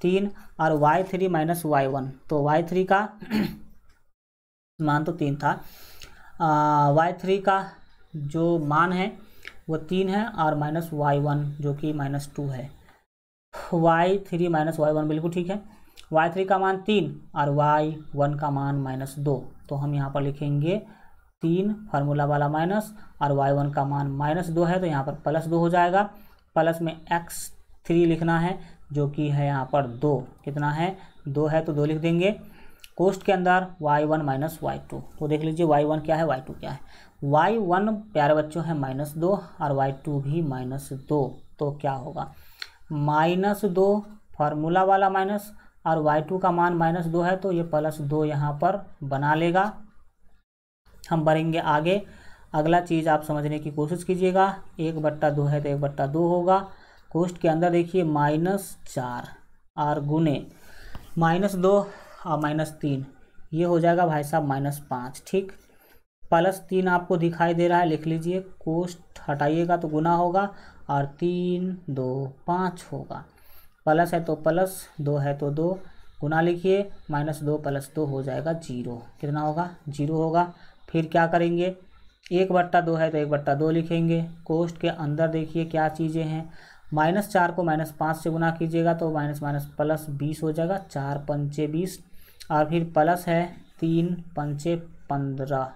तीन और Y three minus Y one तो वाई थ्री का मान तो तीन था वाई थ्री का जो मान है वो तीन है और माइनस वाई वन जो कि माइनस टू है Y three minus Y one बिल्कुल ठीक है वाई थ्री का मान तीन और वाई वन का मान माइनस दो तो हम यहाँ पर लिखेंगे तीन फार्मूला वाला माइनस और वाई वन का मान माइनस दो है तो यहाँ पर प्लस दो हो जाएगा प्लस में एक्स थ्री लिखना है जो कि है यहाँ पर दो कितना है दो है तो दो लिख देंगे कोस्ट के अंदर y one minus Y two तो देख लीजिए वाई वन क्या है वाई टू क्या है वाई वन प्यारे बच्चों है माइनस दो और वाई टू भी माइनस दो तो क्या होगा माइनस दो फार्मूला वाला माइनस और वाई टू का मान माइनस दो है तो ये प्लस दो यहाँ पर बना लेगा हम बढ़ेंगे आगे अगला चीज़ आप समझने की कोशिश कीजिएगा एक बट्टा दो है तो एक बट्टा दो होगा कोष्ट के अंदर देखिए माइनस चार और गुने माइनस दो और माइनस तीन ये हो जाएगा भाई साहब माइनस पाँच ठीक प्लस तीन आपको दिखाई दे रहा है लिख लीजिए कोष्ट हटाइएगा तो गुना होगा और तीन दो पाँच होगा प्लस है तो प्लस दो है तो दो गुना लिखिए माइनस दो प्लस दो हो जाएगा जीरो कितना होगा जीरो होगा फिर क्या करेंगे एक बट्टा दो है तो एक बट्टा दो लिखेंगे कोष्ट के अंदर देखिए क्या चीज़ें हैं माइनस चार को माइनस पाँच से गुना कीजिएगा तो माइनस माइनस प्लस बीस हो जाएगा चार पंचे बीस और फिर प्लस है तीन पंचे पंद्रह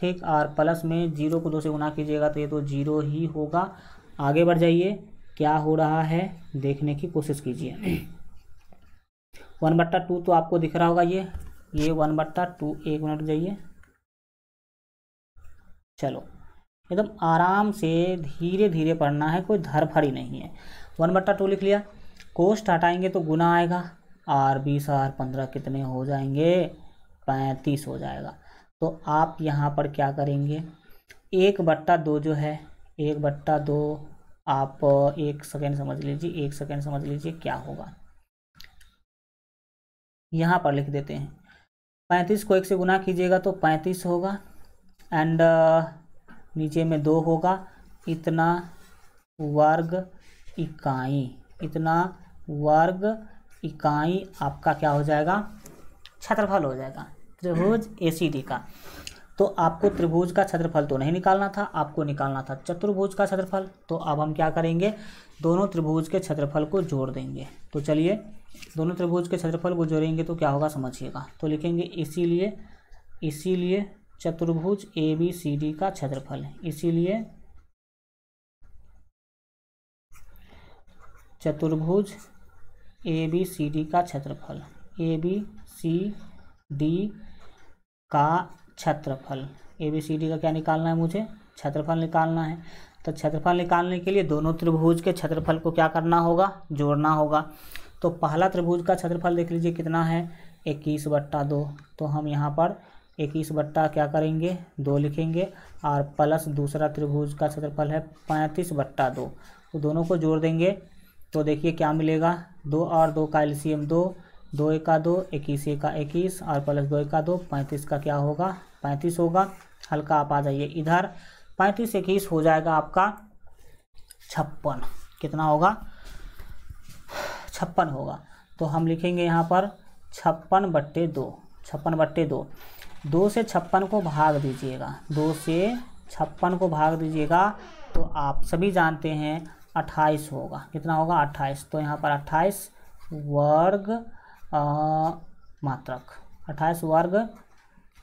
ठीक और प्लस में जीरो को दो से गुना कीजिएगा तो ये तो जीरो ही होगा आगे बढ़ जाइए क्या हो रहा है देखने की कोशिश कीजिए वन बट्टा टू तो आपको दिख रहा होगा ये ये वन बट्टा टू एक मिनट जाइए चलो एकदम आराम से धीरे धीरे पढ़ना है कोई धरफड़ी नहीं है वन बट्टा टू लिख लिया कोस्ट हटाएंगे तो गुना आएगा आर बीस आर पंद्रह कितने हो जाएंगे पैंतीस हो जाएगा तो आप यहाँ पर क्या करेंगे एक बट्टा दो जो है एक बट्टा दो आप एक सेकेंड समझ लीजिए एक सेकेंड समझ लीजिए क्या होगा यहाँ पर लिख देते हैं पैंतीस को एक से गुना कीजिएगा तो पैंतीस होगा एंड uh, नीचे में दो होगा इतना वर्ग इकाई इतना वर्ग इकाई आपका क्या हो जाएगा क्षेत्रफल हो जाएगा त्रिभुज ए का तो आपको त्रिभुज का क्षेत्रफल तो नहीं निकालना था आपको निकालना था चतुर्भुज का क्षेत्रफल तो अब हम क्या करेंगे दोनों त्रिभुज के क्षेत्रफल को जोड़ देंगे तो चलिए दोनों त्रिभुज के क्षेत्रफल को जोड़ेंगे तो क्या होगा समझिएगा तो लिखेंगे इसीलिए इसीलिए चतुर्भुज ए बी सी डी का क्षेत्रफल है इसीलिए चतुर्भुज ए बी सी डी का क्षेत्रफल ए बी सी डी का क्षेत्रफल ए बी सी डी का क्या निकालना है मुझे क्षेत्रफल निकालना है तो क्षेत्रफल निकालने के लिए दोनों त्रिभुज के क्षेत्रफल को क्या करना होगा जोड़ना होगा तो पहला त्रिभुज का क्षेत्रफल देख लीजिए कितना है इक्कीस बट्टा दो तो हम यहाँ पर इक्कीस बट्टा क्या करेंगे दो लिखेंगे और प्लस दूसरा त्रिभुज का क्षेत्रफल है पैंतीस बट्टा दो तो दोनों को जोड़ देंगे तो देखिए क्या मिलेगा दो और दो का एलसीएम दो दो एका दो इक्कीस एका इक्कीस और प्लस दो एका दो पैंतीस का क्या होगा पैंतीस होगा हल्का आप आ जाइए इधर पैंतीस इक्कीस हो जाएगा आपका छप्पन कितना होगा छप्पन होगा तो हम लिखेंगे यहाँ पर छप्पन बट्टे दो छप्पन बट्टे दो दो से छप्पन को भाग दीजिएगा दो से छप्पन को भाग दीजिएगा तो आप सभी जानते हैं अट्ठाईस होगा कितना होगा अट्ठाईस तो यहाँ पर अट्ठाईस वर्ग आ, मात्रक अट्ठाईस वर्ग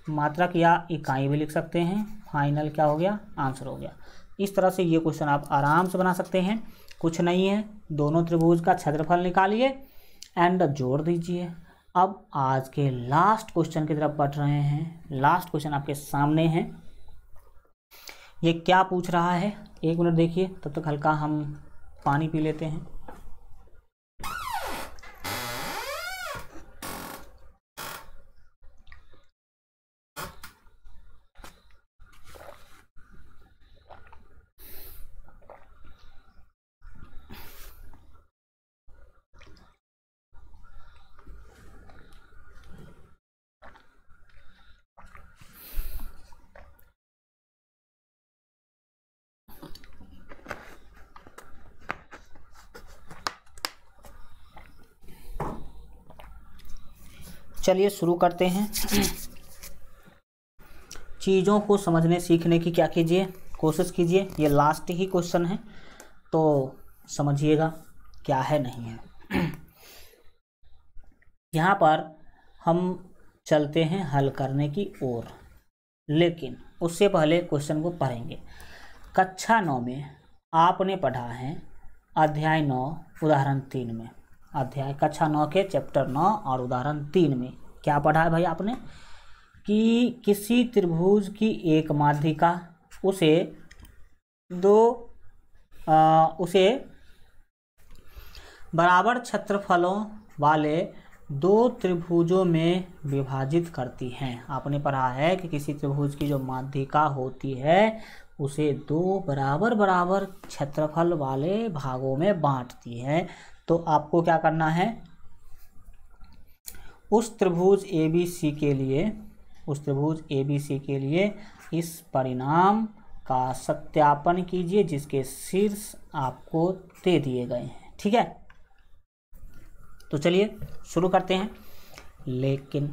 मात्रक या इकाई भी लिख सकते हैं फाइनल क्या हो गया आंसर हो गया इस तरह से ये क्वेश्चन आप आराम से बना सकते हैं कुछ नहीं है दोनों त्रिभुज का क्षेत्रफल निकालिए एंड जोड़ दीजिए अब आज के लास्ट क्वेश्चन की तरफ बढ़ रहे हैं लास्ट क्वेश्चन आपके सामने है ये क्या पूछ रहा है एक मिनट देखिए तब तक हल्का हम पानी पी लेते हैं चलिए शुरू करते हैं चीज़ों को समझने सीखने की क्या कीजिए कोशिश कीजिए ये लास्ट ही क्वेश्चन है तो समझिएगा क्या है नहीं है यहाँ पर हम चलते हैं हल करने की ओर लेकिन उससे पहले क्वेश्चन को पढ़ेंगे कक्षा नौ में आपने पढ़ा है अध्याय नौ उदाहरण तीन में अध्याय कक्षा नौ के चैप्टर नौ और उदाहरण तीन में क्या पढ़ा है भाई आपने कि किसी त्रिभुज की एक माध्यिका उसे दो आ, उसे बराबर क्षेत्रफलों वाले दो त्रिभुजों में विभाजित करती हैं आपने पढ़ा है कि किसी त्रिभुज की जो माध्यिका होती है उसे दो बराबर बराबर क्षेत्रफल वाले भागों में बांटती है तो आपको क्या करना है उस त्रिभुज ए बी सी के लिए उस त्रिभुज ए बी सी के लिए इस परिणाम का सत्यापन कीजिए जिसके शीर्ष आपको दे दिए गए हैं ठीक है तो चलिए शुरू करते हैं लेकिन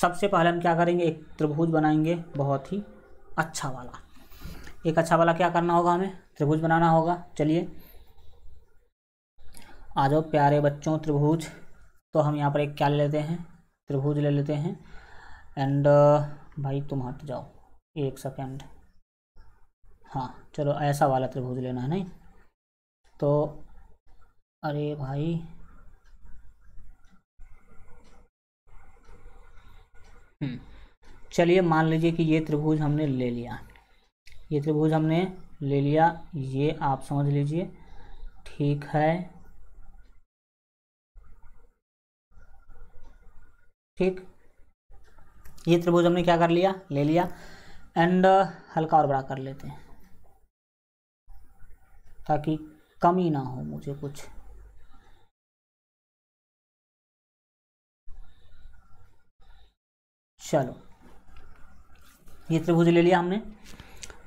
सबसे पहले हम क्या करेंगे एक त्रिभुज बनाएंगे बहुत ही अच्छा वाला एक अच्छा वाला क्या करना होगा हमें त्रिभुज बनाना होगा चलिए आ जाओ प्यारे बच्चों त्रिभुज तो हम यहाँ पर एक क्या ले लेते हैं त्रिभुज ले लेते हैं एंड uh, भाई तुम हट जाओ एक सेकेंड हाँ चलो ऐसा वाला त्रिभुज लेना है नहीं तो अरे भाई हम्म, चलिए मान लीजिए कि ये त्रिभुज हमने ले लिया ये त्रिभुज हमने ले लिया ये आप समझ लीजिए ठीक है ठीक ये त्रिभुज हमने क्या कर लिया ले लिया एंड uh, हल्का और बड़ा कर लेते हैं ताकि कमी ना हो मुझे कुछ चलो ये त्रिभुज ले लिया हमने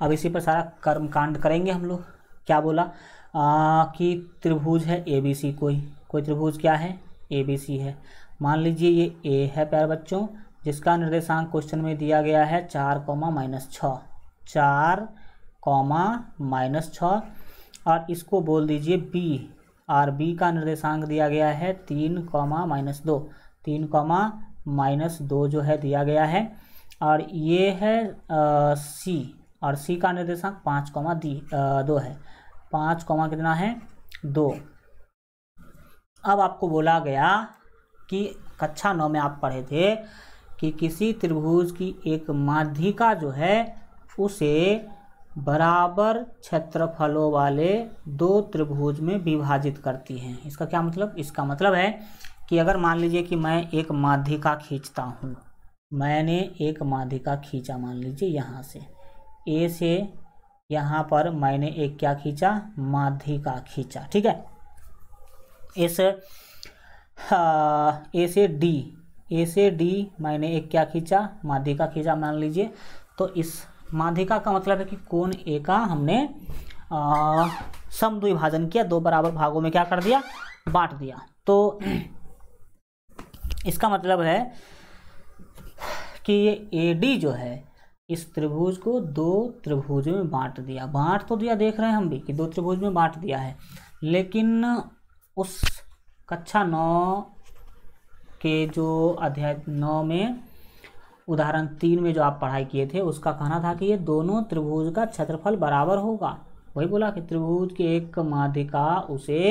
अब इसी पर सारा कर्म कांड करेंगे हम लोग क्या बोला आ, कि त्रिभुज है एबीसी कोई कोई त्रिभुज क्या है एबीसी है मान लीजिए ये ए है प्यारे बच्चों जिसका निर्देशांक क्वेश्चन में दिया गया है चार कॉमा माइनस छः चार कॉमा माइनस छः और इसको बोल दीजिए बी और बी का निर्देशांक दिया गया है तीन कॉमा माइनस दो तीन कॉमा माइनस दो जो है दिया गया है और ये है सी और सी का निर्देशांक पाँच कॉमा दी आ, दो है पाँच कॉमा कितना है दो अब आपको बोला गया कि कक्षा नौ में आप पढ़े थे कि किसी त्रिभुज की एक माध्यिका जो है उसे बराबर क्षेत्रफलों वाले दो त्रिभुज में विभाजित करती हैं इसका क्या मतलब इसका मतलब है कि अगर मान लीजिए कि मैं एक माध्यिका खींचता हूँ मैंने एक माध्यिका खींचा मान लीजिए यहाँ से ए से यहाँ पर मैंने एक क्या खींचा माध्यिका खींचा ठीक है इस ए हाँ, से डी ए से डी मैंने एक क्या खींचा माध्यिका खींचा मान लीजिए तो इस माध्यिका का मतलब है कि कोण ए का हमने विभाजन किया दो बराबर भागों में क्या कर दिया बांट दिया तो इसका मतलब है कि ये ए डी जो है इस त्रिभुज को दो त्रिभुज में बांट दिया बांट तो दिया देख रहे हैं हम भी कि दो त्रिभुज में बांट दिया है लेकिन उस कक्षा नौ के जो अध्याय नौ में उदाहरण तीन में जो आप पढ़ाई किए थे उसका कहना था कि ये दोनों त्रिभुज का क्षेत्रफल बराबर होगा वही बोला कि त्रिभुज के एक का उसे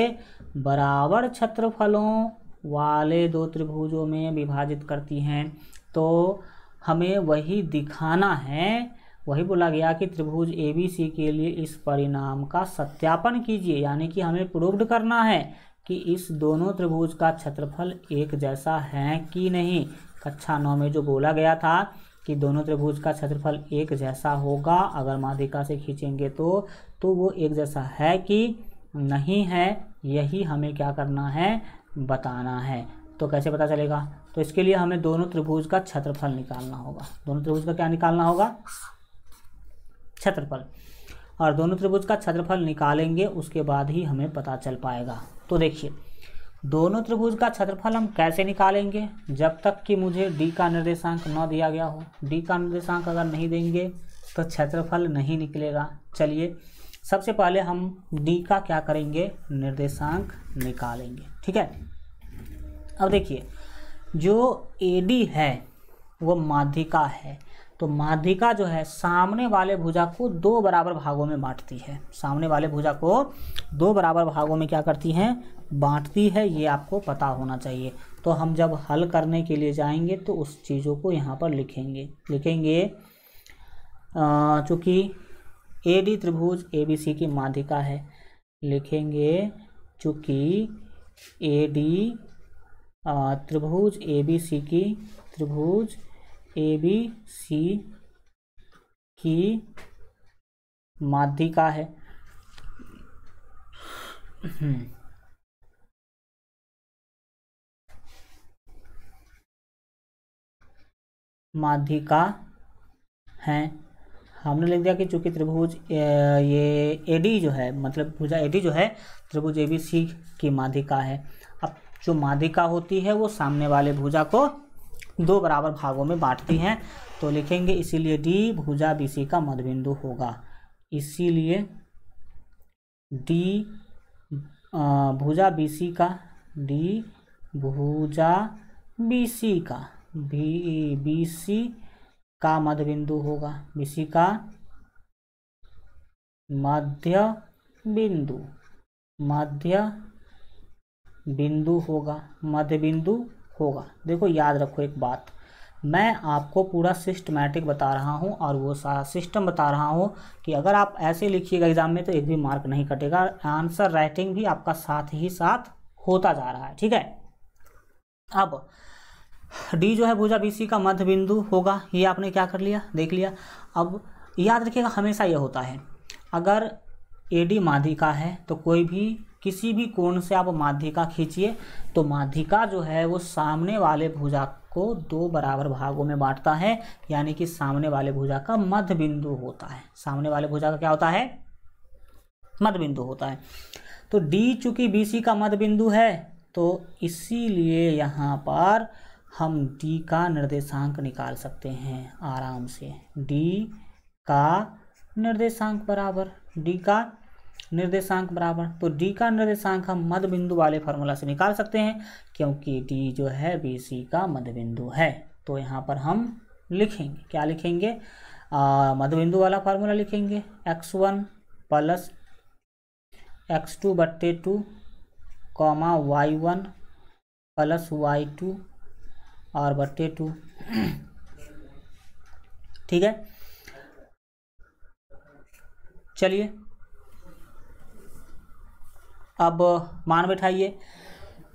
बराबर क्षेत्रफलों वाले दो त्रिभुजों में विभाजित करती हैं तो हमें वही दिखाना है वही बोला गया कि त्रिभुज ए बी सी के लिए इस परिणाम का सत्यापन कीजिए यानी कि हमें प्रूव्ड करना है कि इस दोनों त्रिभुज का क्षेत्रफल एक जैसा है कि नहीं कक्षा नौ में जो बोला गया था कि दोनों त्रिभुज का क्षेत्रफल एक जैसा होगा अगर माध्यिका से खींचेंगे तो तो वो एक जैसा है कि नहीं है यही हमें क्या करना है बताना है तो कैसे पता चलेगा तो इसके लिए हमें दोनों त्रिभुज का क्षेत्रफल निकालना होगा दोनों त्रिभुज का क्या निकालना होगा क्षेत्रफल और दोनों त्रिभुज का क्षेत्रफल निकालेंगे उसके बाद ही हमें पता चल पाएगा तो देखिए दोनों त्रिभुज का क्षेत्रफल हम कैसे निकालेंगे जब तक कि मुझे डी का निर्देशांक न दिया गया हो डी का निर्देशांक अगर नहीं देंगे तो क्षेत्रफल नहीं निकलेगा चलिए सबसे पहले हम डी का क्या करेंगे निर्देशांक निकालेंगे ठीक है अब देखिए जो ए डी है वो माध्यिका है तो माध्यिका जो है सामने वाले भुजा को दो बराबर भागों में बांटती है सामने वाले भुजा को दो बराबर भागों में क्या करती हैं बांटती है ये आपको पता होना चाहिए तो हम जब हल करने के लिए जाएंगे तो उस चीज़ों को यहाँ पर लिखेंगे लिखेंगे चूँकि ए डी त्रिभुज ए बी सी की माध्यिका है लिखेंगे चूँकि ए डी त्रिभुज ए बी सी की त्रिभुज ए बी सी की माध्यिका है माध्यिका है हमने लिख दिया कि चूंकि त्रिभुज ये एडी जो है मतलब भुजा एडी जो है त्रिभुज एबीसी की माध्यिका है अब जो माध्यिका होती है वो सामने वाले भुजा को दो बराबर भागों में बांटती हैं तो लिखेंगे इसीलिए डी भुजा बीसी का मध्य बिंदु होगा इसीलिए डी भुजा बी का डी भुजा बी का बी सी का मध्य बिंदु होगा बी का मध्य बिंदु मध्य बिंदु होगा मध्य बिंदु होगा देखो याद रखो एक बात मैं आपको पूरा सिस्टमेटिक बता रहा हूँ और वो सिस्टम बता रहा हूँ कि अगर आप ऐसे लिखिएगा एग्ज़ाम में तो एक भी मार्क नहीं कटेगा आंसर राइटिंग भी आपका साथ ही साथ होता जा रहा है ठीक है अब डी जो है भुजा बी सी का मध्य बिंदु होगा ये आपने क्या कर लिया देख लिया अब याद रखिएगा हमेशा ये होता है अगर ए डी माधिका है तो कोई भी किसी भी कोण से आप माध्यिका खींचिए तो माध्यिका जो है वो सामने वाले भुजा को दो बराबर भागों में बांटता है यानी कि सामने वाले भुजा का मध्य बिंदु होता है सामने वाले भुजा का क्या होता है मध्य बिंदु होता है तो डी चूंकि बी का मध्य बिंदु है तो इसीलिए यहाँ पर हम डी का निर्देशांक निकाल सकते हैं आराम से डी का निर्देशांक बराबर डी का निर्देशांक बराबर तो डी का निर्देशांक हम मध्य बिंदु वाले फार्मूला से निकाल सकते हैं क्योंकि डी जो है बी सी का मध्य बिंदु है तो यहाँ पर हम लिखेंगे क्या लिखेंगे मध्य बिंदु वाला फार्मूला लिखेंगे x one plus x two बट्टे two comma Y one plus Y two और बट्टे टू ठीक है चलिए अब मान बैठाइए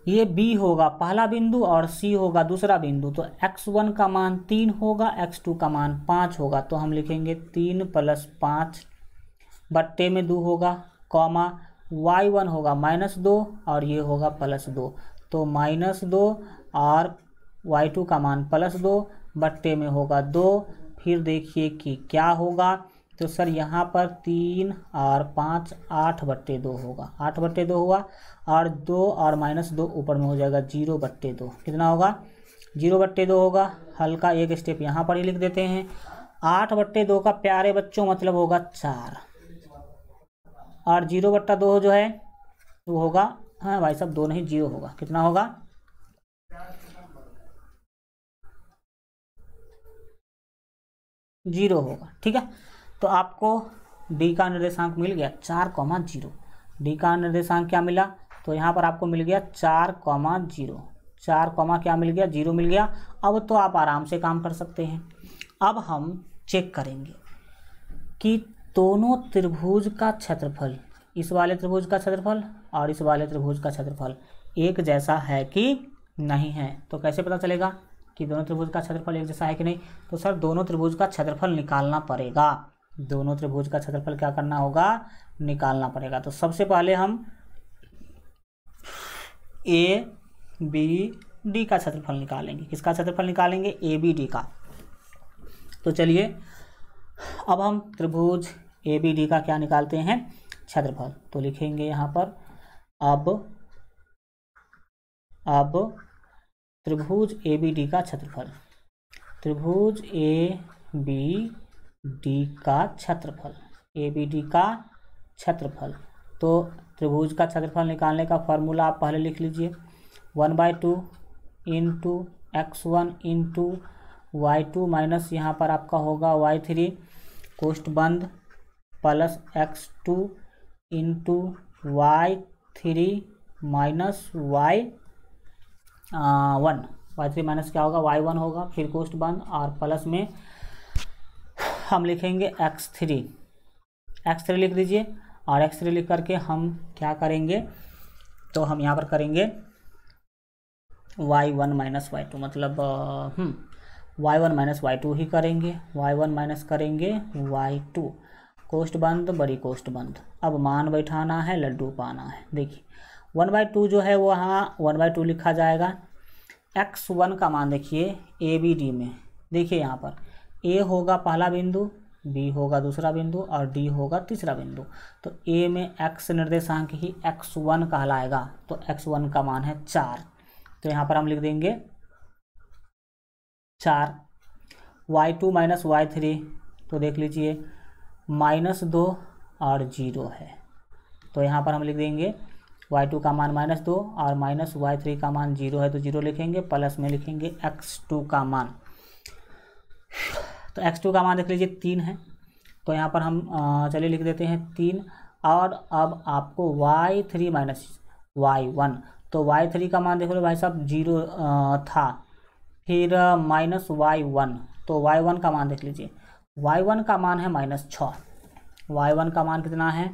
ये बी होगा पहला बिंदु और सी होगा दूसरा बिंदु तो एक्स वन का मान तीन होगा एक्स टू का मान पाँच होगा तो हम लिखेंगे तीन प्लस पाँच बट्टे में दो होगा कॉमा वाई वन होगा माइनस दो और ये होगा प्लस दो तो माइनस दो और वाई टू का मान प्लस दो बट्टे में होगा दो फिर देखिए कि क्या होगा तो सर यहाँ पर तीन और पाँच आठ बट्टे दो होगा आठ बट्टे दो हुआ और दो और माइनस दो ऊपर में हो जाएगा जीरो बट्टे दो कितना होगा जीरो बट्टे दो होगा हल्का एक स्टेप यहाँ पर ही लिख देते हैं आठ बट्टे दो का प्यारे बच्चों मतलब होगा चार और जीरो बट्टा दो जो है वो होगा हाँ भाई साहब दो नहीं जीरो होगा कितना होगा जीरो होगा ठीक है तो आपको डी का निर्देशांक मिल गया चार कॉमा जीरो डी का निर्देशांक क्या मिला तो यहाँ पर आपको मिल गया चार कॉमा जीरो चार कॉमा क्या मिल गया जीरो मिल गया अब तो आप आराम से काम कर सकते हैं अब हम चेक करेंगे कि दोनों त्रिभुज का क्षेत्रफल इस वाले त्रिभुज का क्षेत्रफल और इस वाले त्रिभुज का क्षेत्रफल एक जैसा है कि नहीं है तो कैसे पता चलेगा कि दोनों त्रिभुज का क्षेत्रफल एक जैसा है कि नहीं तो सर दोनों त्रिभुज का क्षेत्रफल निकालना पड़ेगा दोनों त्रिभुज का क्षेत्रफल क्या करना होगा निकालना पड़ेगा तो सबसे पहले हम ए बी डी का क्षेत्रफल निकालेंगे किसका क्षेत्रफल निकालेंगे ए बी डी का तो चलिए अब हम त्रिभुज ए बी डी का क्या निकालते हैं क्षेत्रफल तो लिखेंगे यहाँ पर अब अब त्रिभुज ए बी डी का क्षेत्रफल त्रिभुज ए बी डी का क्षेत्रफल ए बी डी का क्षेत्रफल तो त्रिभुज का क्षेत्रफल निकालने का फॉर्मूला आप पहले लिख लीजिए one by two into x one into Y two minus यहाँ पर आपका होगा वाई थ्री कोष्ट बंद plus x two into y three minus Y one Y three minus क्या होगा वाई वन होगा फिर कोष्ट बंद और प्लस में हम लिखेंगे एक्स थ्री एक्स थ्री लिख दीजिए और एक्स थ्री लिख करके हम क्या करेंगे तो हम यहाँ पर करेंगे y one minus Y two मतलब y one minus Y two ही करेंगे वाई वन माइनस करेंगे वाई टू कोष्ट बंद बड़ी कोष्ट बंद अब मान बैठाना है लड्डू पाना है देखिए वन बाई टू जो है वो हाँ वन बाई टू लिखा जाएगा एक्स वन का मान देखिए ए बी डी में देखिए यहाँ पर ए होगा पहला बिंदु बी होगा दूसरा बिंदु और डी होगा तीसरा बिंदु तो ए में एक्स निर्देशांक ही एक्स वन कहलाएगा तो एक्स वन का मान है चार तो यहाँ पर हम लिख देंगे चार y two minus Y three तो देख लीजिए माइनस दो और जीरो है तो यहाँ पर हम लिख देंगे वाई टू का मान माइनस दो और माइनस वाई थ्री का मान जीरो है तो जीरो लिखेंगे प्लस में लिखेंगे एक्स टू का मान तो एक्स टू का मान देख लीजिए तीन है तो यहाँ पर हम चलिए लिख देते हैं तीन और अब आपको y three minus Y one तो वाई थ्री का मान देख लो भाई साहब जीरो था फिर माइनस वाई वन तो वाई वन का मान देख लीजिए वाई वन का मान है माइनस छ वाई वन का मान कितना है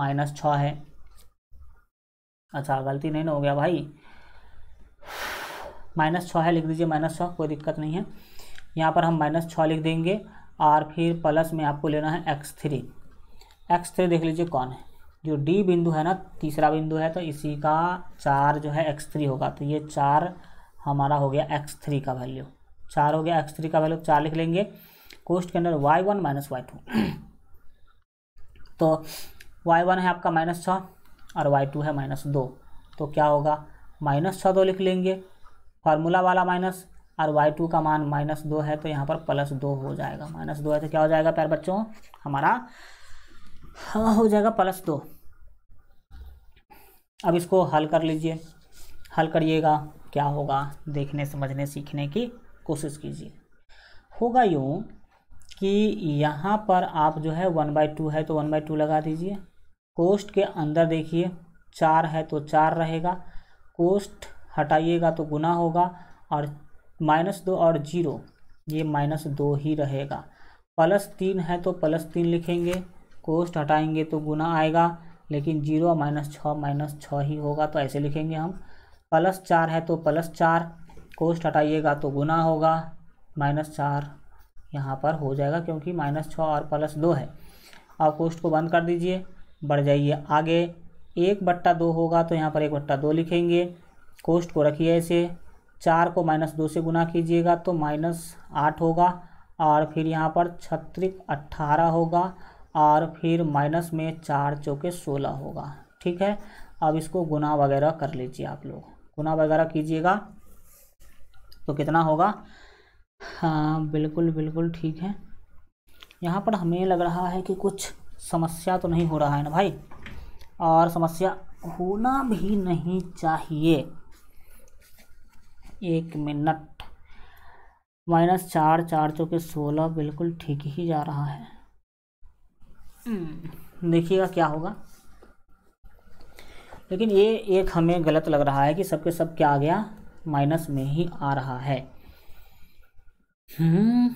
माइनस छ है अच्छा गलती नहीं ना हो गया भाई माइनस छः है लिख दीजिए माइनस छः कोई दिक्कत नहीं है यहाँ पर हम माइनस छः लिख देंगे और फिर प्लस में आपको लेना है एक्स थ्री एक्स थ्री देख लीजिए कौन है जो डी बिंदु है ना तीसरा बिंदु है तो इसी का चार जो है एक्स थ्री होगा तो ये चार हमारा हो गया एक्स थ्री का वैल्यू चार हो गया एक्स थ्री का वैल्यू चार लिख लेंगे कोस्ट के अंदर y one minus Y two तो वाई वन है आपका माइनस छः और वाई टू है माइनस दो तो क्या होगा माइनस छः दो लिख लेंगे फार्मूला वाला माइनस और वाई टू का मान माइनस दो है तो यहाँ पर प्लस दो हो जाएगा माइनस दो है तो क्या हो जाएगा प्यार बच्चों हमारा हाँ हो जाएगा प्लस दो अब इसको हल कर लीजिए हल करिएगा क्या होगा देखने समझने सीखने की कोशिश कीजिए होगा यूँ कि यहाँ पर आप जो है वन बाई टू है तो वन बाई टू लगा दीजिए कोष्ट के अंदर देखिए चार है तो चार रहेगा कोष्ट हटाइएगा तो गुना होगा और माइनस दो और जीरो ये माइनस दो ही रहेगा प्लस तीन है तो प्लस तीन लिखेंगे कोस्ट हटाएंगे तो गुना आएगा लेकिन जीरो माइनस छः माइनस छः ही होगा तो ऐसे लिखेंगे हम प्लस चार है तो प्लस चार कोस्ट हटाइएगा तो गुना होगा माइनस चार यहाँ पर हो जाएगा क्योंकि माइनस छः और प्लस दो है अब कोस्ट को बंद कर दीजिए बढ़ जाइए आगे एक बट्टा दो होगा तो यहाँ पर एक बट्टा दो लिखेंगे कोस्ट को रखिए ऐसे चार को माइनस दो से गुना कीजिएगा तो माइनस आठ होगा और फिर यहाँ पर छत्रिक अट्ठारह होगा और फिर माइनस में चार चौके सोलह होगा ठीक है अब इसको गुना वगैरह कर लीजिए आप लोग गुना वगैरह कीजिएगा तो कितना होगा हाँ बिल्कुल बिल्कुल ठीक है यहाँ पर हमें लग रहा है कि कुछ समस्या तो नहीं हो रहा है ना भाई और समस्या होना भी नहीं चाहिए एक मिनट माइनस चार चार चौके सोलह बिल्कुल ठीक ही जा रहा है हम्म। देखिएगा क्या होगा लेकिन ये एक हमें गलत लग रहा है कि सबके सब क्या आ गया माइनस में ही आ रहा है हम्म।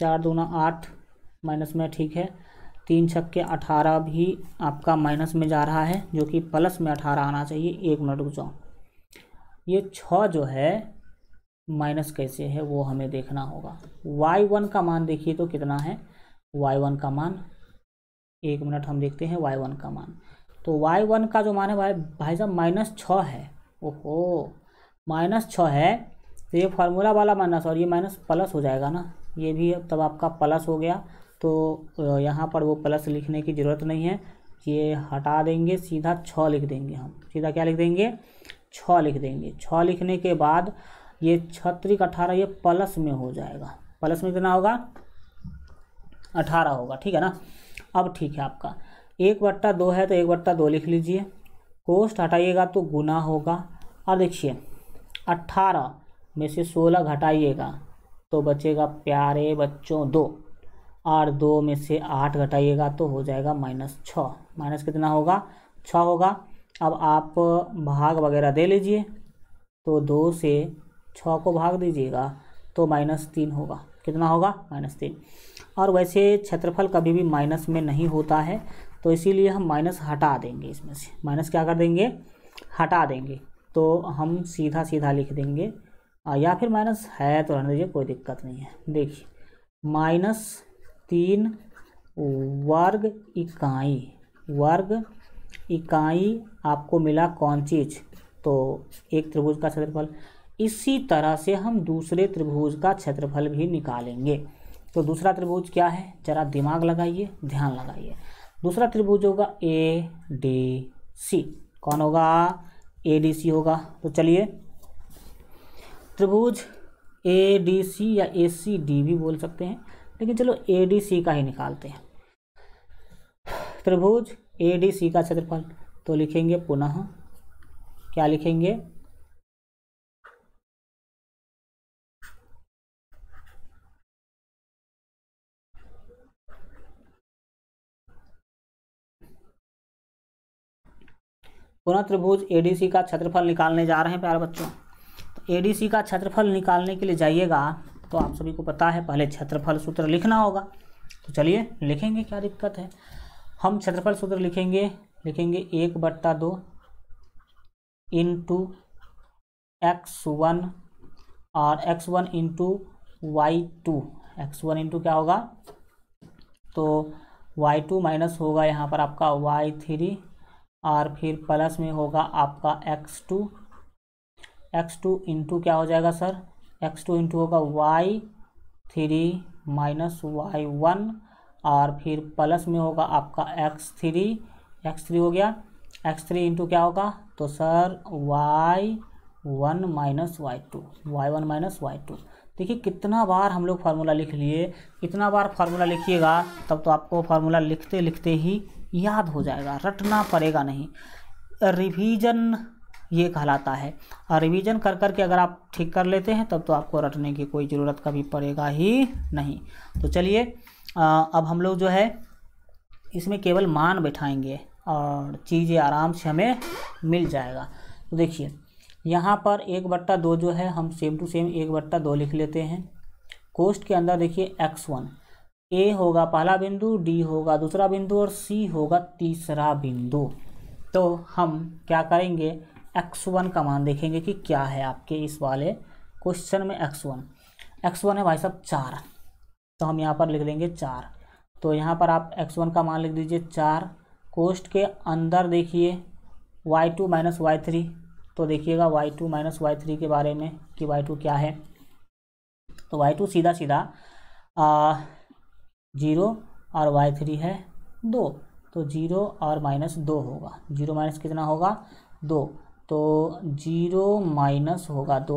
चार दूना आठ माइनस में ठीक है तीन छक्के अठारह भी आपका माइनस में जा रहा है जो कि प्लस में अठारह आना चाहिए एक मिनट रुक जाओ ये छ जो है माइनस कैसे है वो हमें देखना होगा वाई वन का मान देखिए तो कितना है वाई वन का मान एक मिनट हम देखते हैं वाई वन का मान तो वाई वन का जो मान है भाई भाई साहब माइनस छ है ओहो माइनस छ है तो ये फार्मूला वाला माइनस और ये माइनस प्लस हो जाएगा ना ये भी तब आपका प्लस हो गया तो यहाँ पर वो प्लस लिखने की ज़रूरत नहीं है ये हटा देंगे सीधा छ लिख देंगे हम सीधा क्या लिख देंगे छ लिख देंगे छ लिखने के बाद ये छत्रिक अठारह ये प्लस में हो जाएगा प्लस में कितना होगा अठारह होगा ठीक है ना अब ठीक है आपका एक बट्टा दो है तो एक बट्टा दो लिख लीजिए कोष्ट हटाइएगा तो गुना होगा और देखिए अट्ठारह में से सोलह घटाइएगा तो बचेगा प्यारे बच्चों दो और दो में से आठ घटाइएगा तो हो जाएगा माइनस छः माइनस कितना होगा छः होगा अब आप भाग वगैरह दे लीजिए तो दो से छः को भाग दीजिएगा तो माइनस तीन होगा कितना होगा माइनस तीन और वैसे क्षेत्रफल कभी भी माइनस में नहीं होता है तो इसीलिए हम माइनस हटा देंगे इसमें से माइनस क्या कर देंगे हटा देंगे तो हम सीधा सीधा लिख देंगे या फिर माइनस है तो रहने दीजिए कोई दिक्कत नहीं है देखिए माइनस तीन वर्ग इकाई वर्ग इकाई आपको मिला कौन चीज तो एक त्रिभुज का क्षेत्रफल इसी तरह से हम दूसरे त्रिभुज का क्षेत्रफल भी निकालेंगे तो दूसरा त्रिभुज क्या है जरा दिमाग लगाइए ध्यान लगाइए दूसरा त्रिभुज होगा ए डी सी कौन होगा ए डी सी होगा तो चलिए त्रिभुज ए डी सी या ए सी डी भी बोल सकते हैं लेकिन चलो ए डी सी का ही निकालते हैं त्रिभुज ए डी सी का क्षेत्रफल तो लिखेंगे पुनः क्या लिखेंगे पुनः त्रिभुज एडीसी का क्षेत्रफल निकालने जा रहे हैं प्यारे बच्चों तो एडीसी का क्षेत्रफल निकालने के लिए जाइएगा तो आप सभी को पता है पहले क्षेत्रफल सूत्र लिखना होगा तो चलिए लिखेंगे क्या दिक्कत है हम क्षेत्रफल सूत्र लिखेंगे लिखेंगे एक बट्टा दो इंटू एक्स वन और x one into Y two x one into क्या होगा तो वाई टू माइनस होगा यहाँ पर आपका वाई थ्री और फिर प्लस में होगा आपका x two x two into क्या हो जाएगा सर एक्स टू इंटू होगा Y three minus Y one और फिर प्लस में होगा आपका एक्स थ्री एक्स थ्री हो गया एक्स थ्री इंटू क्या होगा तो sir y one minus Y two Y one minus Y two देखिए कितना बार हम लोग फार्मूला लिख लिए कितना बार फार्मूला लिखिएगा तब तो आपको फार्मूला लिखते लिखते ही याद हो जाएगा रटना पड़ेगा नहीं रिवीजन ये कहलाता है और रिवीजन कर करके अगर आप ठीक कर लेते हैं तब तो आपको रटने की कोई ज़रूरत कभी पड़ेगा ही नहीं तो चलिए अब हम लोग जो है इसमें केवल मान बैठाएंगे और चीज़ें आराम से हमें मिल जाएगा तो देखिए यहाँ पर एक बट्टा दो जो है हम सेम टू सेम एक बट्टा दो लिख लेते हैं कोस्ट के अंदर देखिए एक्स वन ए होगा पहला बिंदु डी होगा दूसरा बिंदु और सी होगा तीसरा बिंदु तो हम क्या करेंगे एक्स वन का मान देखेंगे कि क्या है आपके इस वाले क्वेश्चन में एक्स वन एक्स वन है भाई साहब चार तो हम यहाँ पर लिख देंगे चार तो यहाँ पर आप एक्स वन का मान लिख दीजिए चार कोष्ट के अंदर देखिए y two minus Y three तो देखिएगा Y two minus Y three के बारे में कि वाई टू क्या है तो वाई टू सीधा सीधा जीरो और वाई थ्री है दो तो जीरो और माइनस दो होगा जीरो माइनस कितना होगा दो तो जीरो माइनस होगा दो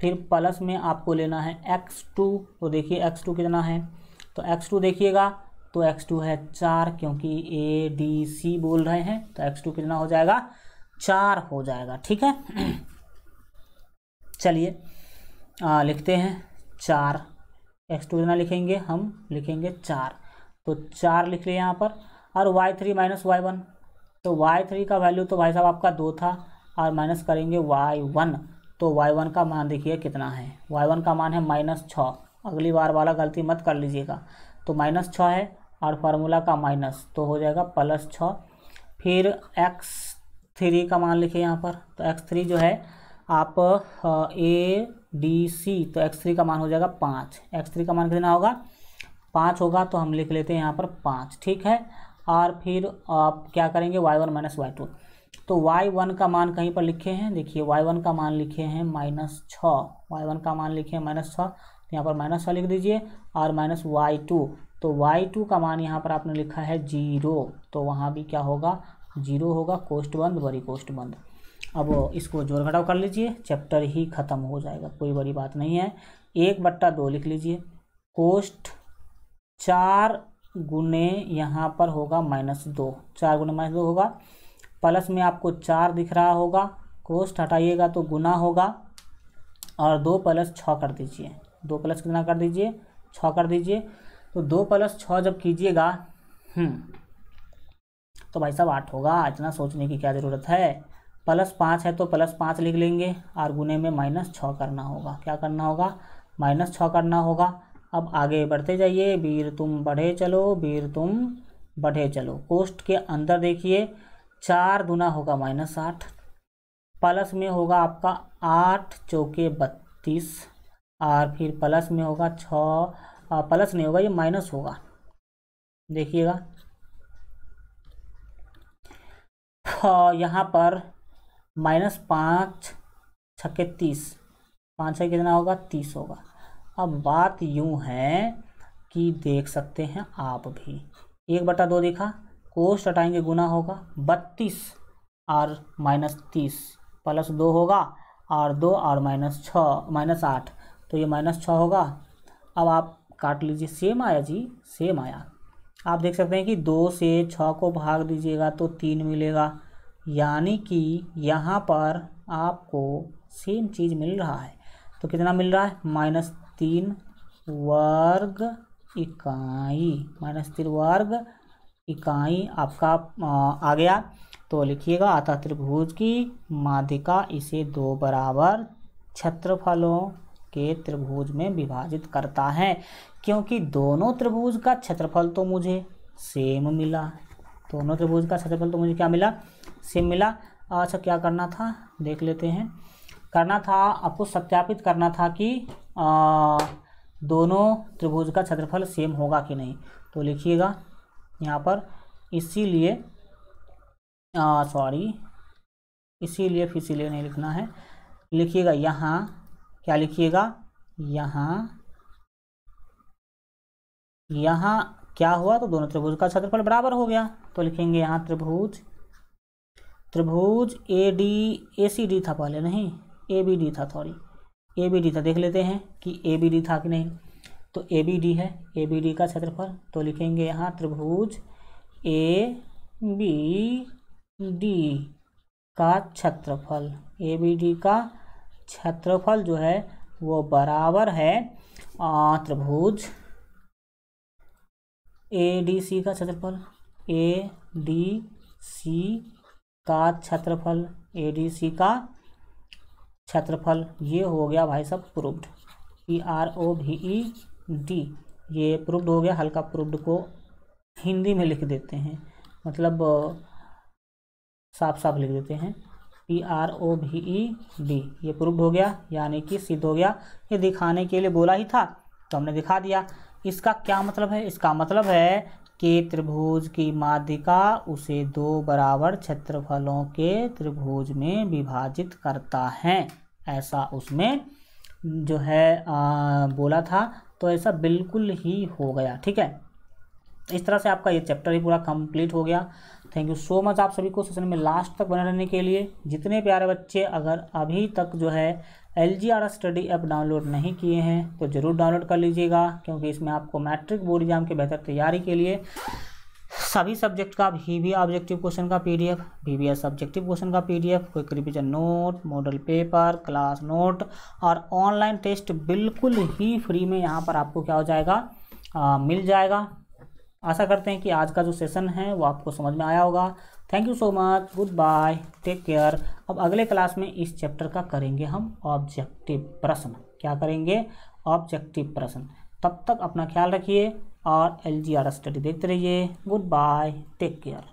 फिर प्लस में आपको लेना है एक्स टू तो देखिए एक्स टू कितना है तो एक्स टू देखिएगा तो एक्स टू है चार क्योंकि ए डी सी बोल रहे हैं तो एक्स टू कितना हो जाएगा चार हो जाएगा ठीक है चलिए लिखते हैं चार एक्स टू कितना लिखेंगे हम लिखेंगे चार तो चार लिख लिए यहाँ पर और Y three minus Y one तो वाई थ्री का वैल्यू तो भाई साहब आपका दो था और माइनस करेंगे वाई वन तो वाई वन का मान देखिए कितना है वाई वन का मान है माइनस छः अगली बार वाला गलती मत कर लीजिएगा तो माइनस छः है और फार्मूला का माइनस तो हो जाएगा प्लस छः फिर एक्स थ्री का मान लिखिए यहाँ पर तो एक्स थ्री जो है आप ए डी सी तो एक्स थ्री का मान हो जाएगा पाँच एक्स थ्री का मान कितना होगा पाँच होगा तो हम लिख लेते हैं यहाँ पर पाँच ठीक है और फिर आप क्या करेंगे y one minus Y two तो वाई वन का मान कहीं पर लिखे हैं देखिए वाई वन का मान लिखे हैं माइनस छ वाई वन का मान लिखे हैं माइनस छः तो यहाँ पर माइनस छः लिख दीजिए और माइनस वाई टू तो वाई टू का मान यहाँ पर आपने लिखा है जीरो तो वहाँ भी क्या होगा जीरो होगा कोष्ट बंद बड़ी कोष्ट बंद अब इसको जोड़ घटाव कर लीजिए चैप्टर ही ख़त्म हो जाएगा कोई बड़ी बात नहीं है एक बट्टा दो लिख लीजिए कोष्ट चार गुने यहाँ पर होगा माइनस दो चार गुने माइनस दो होगा प्लस में आपको चार दिख रहा होगा कोस्ट हटाइएगा तो गुना होगा और दो प्लस छः कर दीजिए दो प्लस कितना कर दीजिए छः कर दीजिए तो दो प्लस छः जब कीजिएगा हम्म, तो भाई साहब आठ होगा इतना सोचने की क्या ज़रूरत है प्लस पाँच है तो प्लस पाँच लिख लेंगे और गुने में माइनस छः करना होगा क्या करना होगा माइनस छः करना होगा अब आगे बढ़ते जाइए वीर तुम बढ़े चलो वीर तुम बढ़े चलो कोष्ट के अंदर देखिए चार दुना होगा माइनस आठ प्लस में होगा आपका आठ चौके बत्तीस और फिर प्लस में होगा छ प्लस नहीं होगा ये माइनस होगा देखिएगा यहाँ पर माइनस पाँच छके तीस पाँच छः कितना होगा तीस होगा अब बात यूँ है कि देख सकते हैं आप भी एक बटा दो देखा कोष हटाएंगे गुना होगा बत्तीस आर माइनस तीस प्लस दो होगा आर दो आर माइनस छः माइनस आठ तो ये माइनस छः होगा अब आप काट लीजिए सेम आया जी सेम आया आप देख सकते हैं कि दो से छः को भाग दीजिएगा तो तीन मिलेगा यानी कि यहाँ पर आपको सेम चीज़ मिल रहा है तो कितना मिल रहा है माइनस तीन वर्ग इकाई माइनस तीन वर्ग इकाई आपका आ गया तो लिखिएगा आता त्रिभुज की माध्यिका इसे दो बराबर क्षेत्रफलों के त्रिभुज में विभाजित करता है क्योंकि दोनों त्रिभुज का क्षेत्रफल तो मुझे सेम मिला दोनों त्रिभुज का क्षेत्रफल तो मुझे क्या मिला सेम मिला अच्छा क्या करना था देख लेते हैं करना था आपको सत्यापित करना था कि आ, दोनों त्रिभुज का क्षेत्रफल सेम होगा कि नहीं तो लिखिएगा यहाँ पर इसीलिए सॉरी इसीलिए फिर इसीलिए नहीं लिखना है लिखिएगा यहाँ क्या लिखिएगा यहाँ यहाँ क्या हुआ तो दोनों त्रिभुज का क्षेत्रफल बराबर हो गया तो लिखेंगे यहाँ त्रिभुज त्रिभुज A D A C D था पहले नहीं ए बी डी था सॉरी ए बी डी था देख लेते हैं कि ए बी डी था कि नहीं तो ए बी डी है ए बी डी का क्षेत्रफल तो लिखेंगे यहाँ त्रिभुज ए बी डी का क्षेत्रफल ए बी डी का क्षेत्रफल जो है वो बराबर है त्रिभुज ए डी सी का क्षेत्रफल ए डी सी का क्षेत्रफल ए डी सी का क्षेत्रफल ये हो गया भाई सब प्रूव्ड पी आर ओ भी ई डी ये प्रूव्ड हो गया हल्का प्रूव्ड को हिंदी में लिख देते हैं मतलब साफ साफ लिख देते हैं पी आर ओ भी ई डी ये प्रूव्ड हो गया यानी कि सिद्ध हो गया ये दिखाने के लिए बोला ही था तो हमने दिखा दिया इसका क्या मतलब है इसका मतलब है कि त्रिभुज की माध्यिका उसे दो बराबर क्षेत्रफलों के त्रिभुज में विभाजित करता है ऐसा उसमें जो है आ, बोला था तो ऐसा बिल्कुल ही हो गया ठीक है इस तरह से आपका ये चैप्टर ही पूरा कंप्लीट हो गया थैंक यू सो मच आप सभी को सेशन में लास्ट तक बने रहने के लिए जितने प्यारे बच्चे अगर अभी तक जो है L G R study app download नहीं किए हैं तो ज़रूर डाउनलोड कर लीजिएगा क्योंकि इसमें आपको मैट्रिक बोर्ड एग्जाम के बेहतर तैयारी के लिए सभी सब्जेक्ट का भी भी ऑब्जेक्टिव क्वेश्चन का पीडीएफ वीवीएस सब्जेक्टिव क्वेश्चन का PDF quick revision note model paper class note और ऑनलाइन टेस्ट बिल्कुल ही फ्री में यहाँ पर आपको क्या हो जाएगा आ, मिल जाएगा आशा करते हैं कि आज का जो सेशन है वो आपको समझ में आया होगा thank you so much good bye take care अब अगले क्लास में इस चैप्टर का करेंगे हम ऑब्जेक्टिव प्रश्न क्या करेंगे ऑब्जेक्टिव प्रश्न तब तक अपना ख्याल रखिए और एल जी आर स्टडी देखते रहिए गुड बाय टेक केयर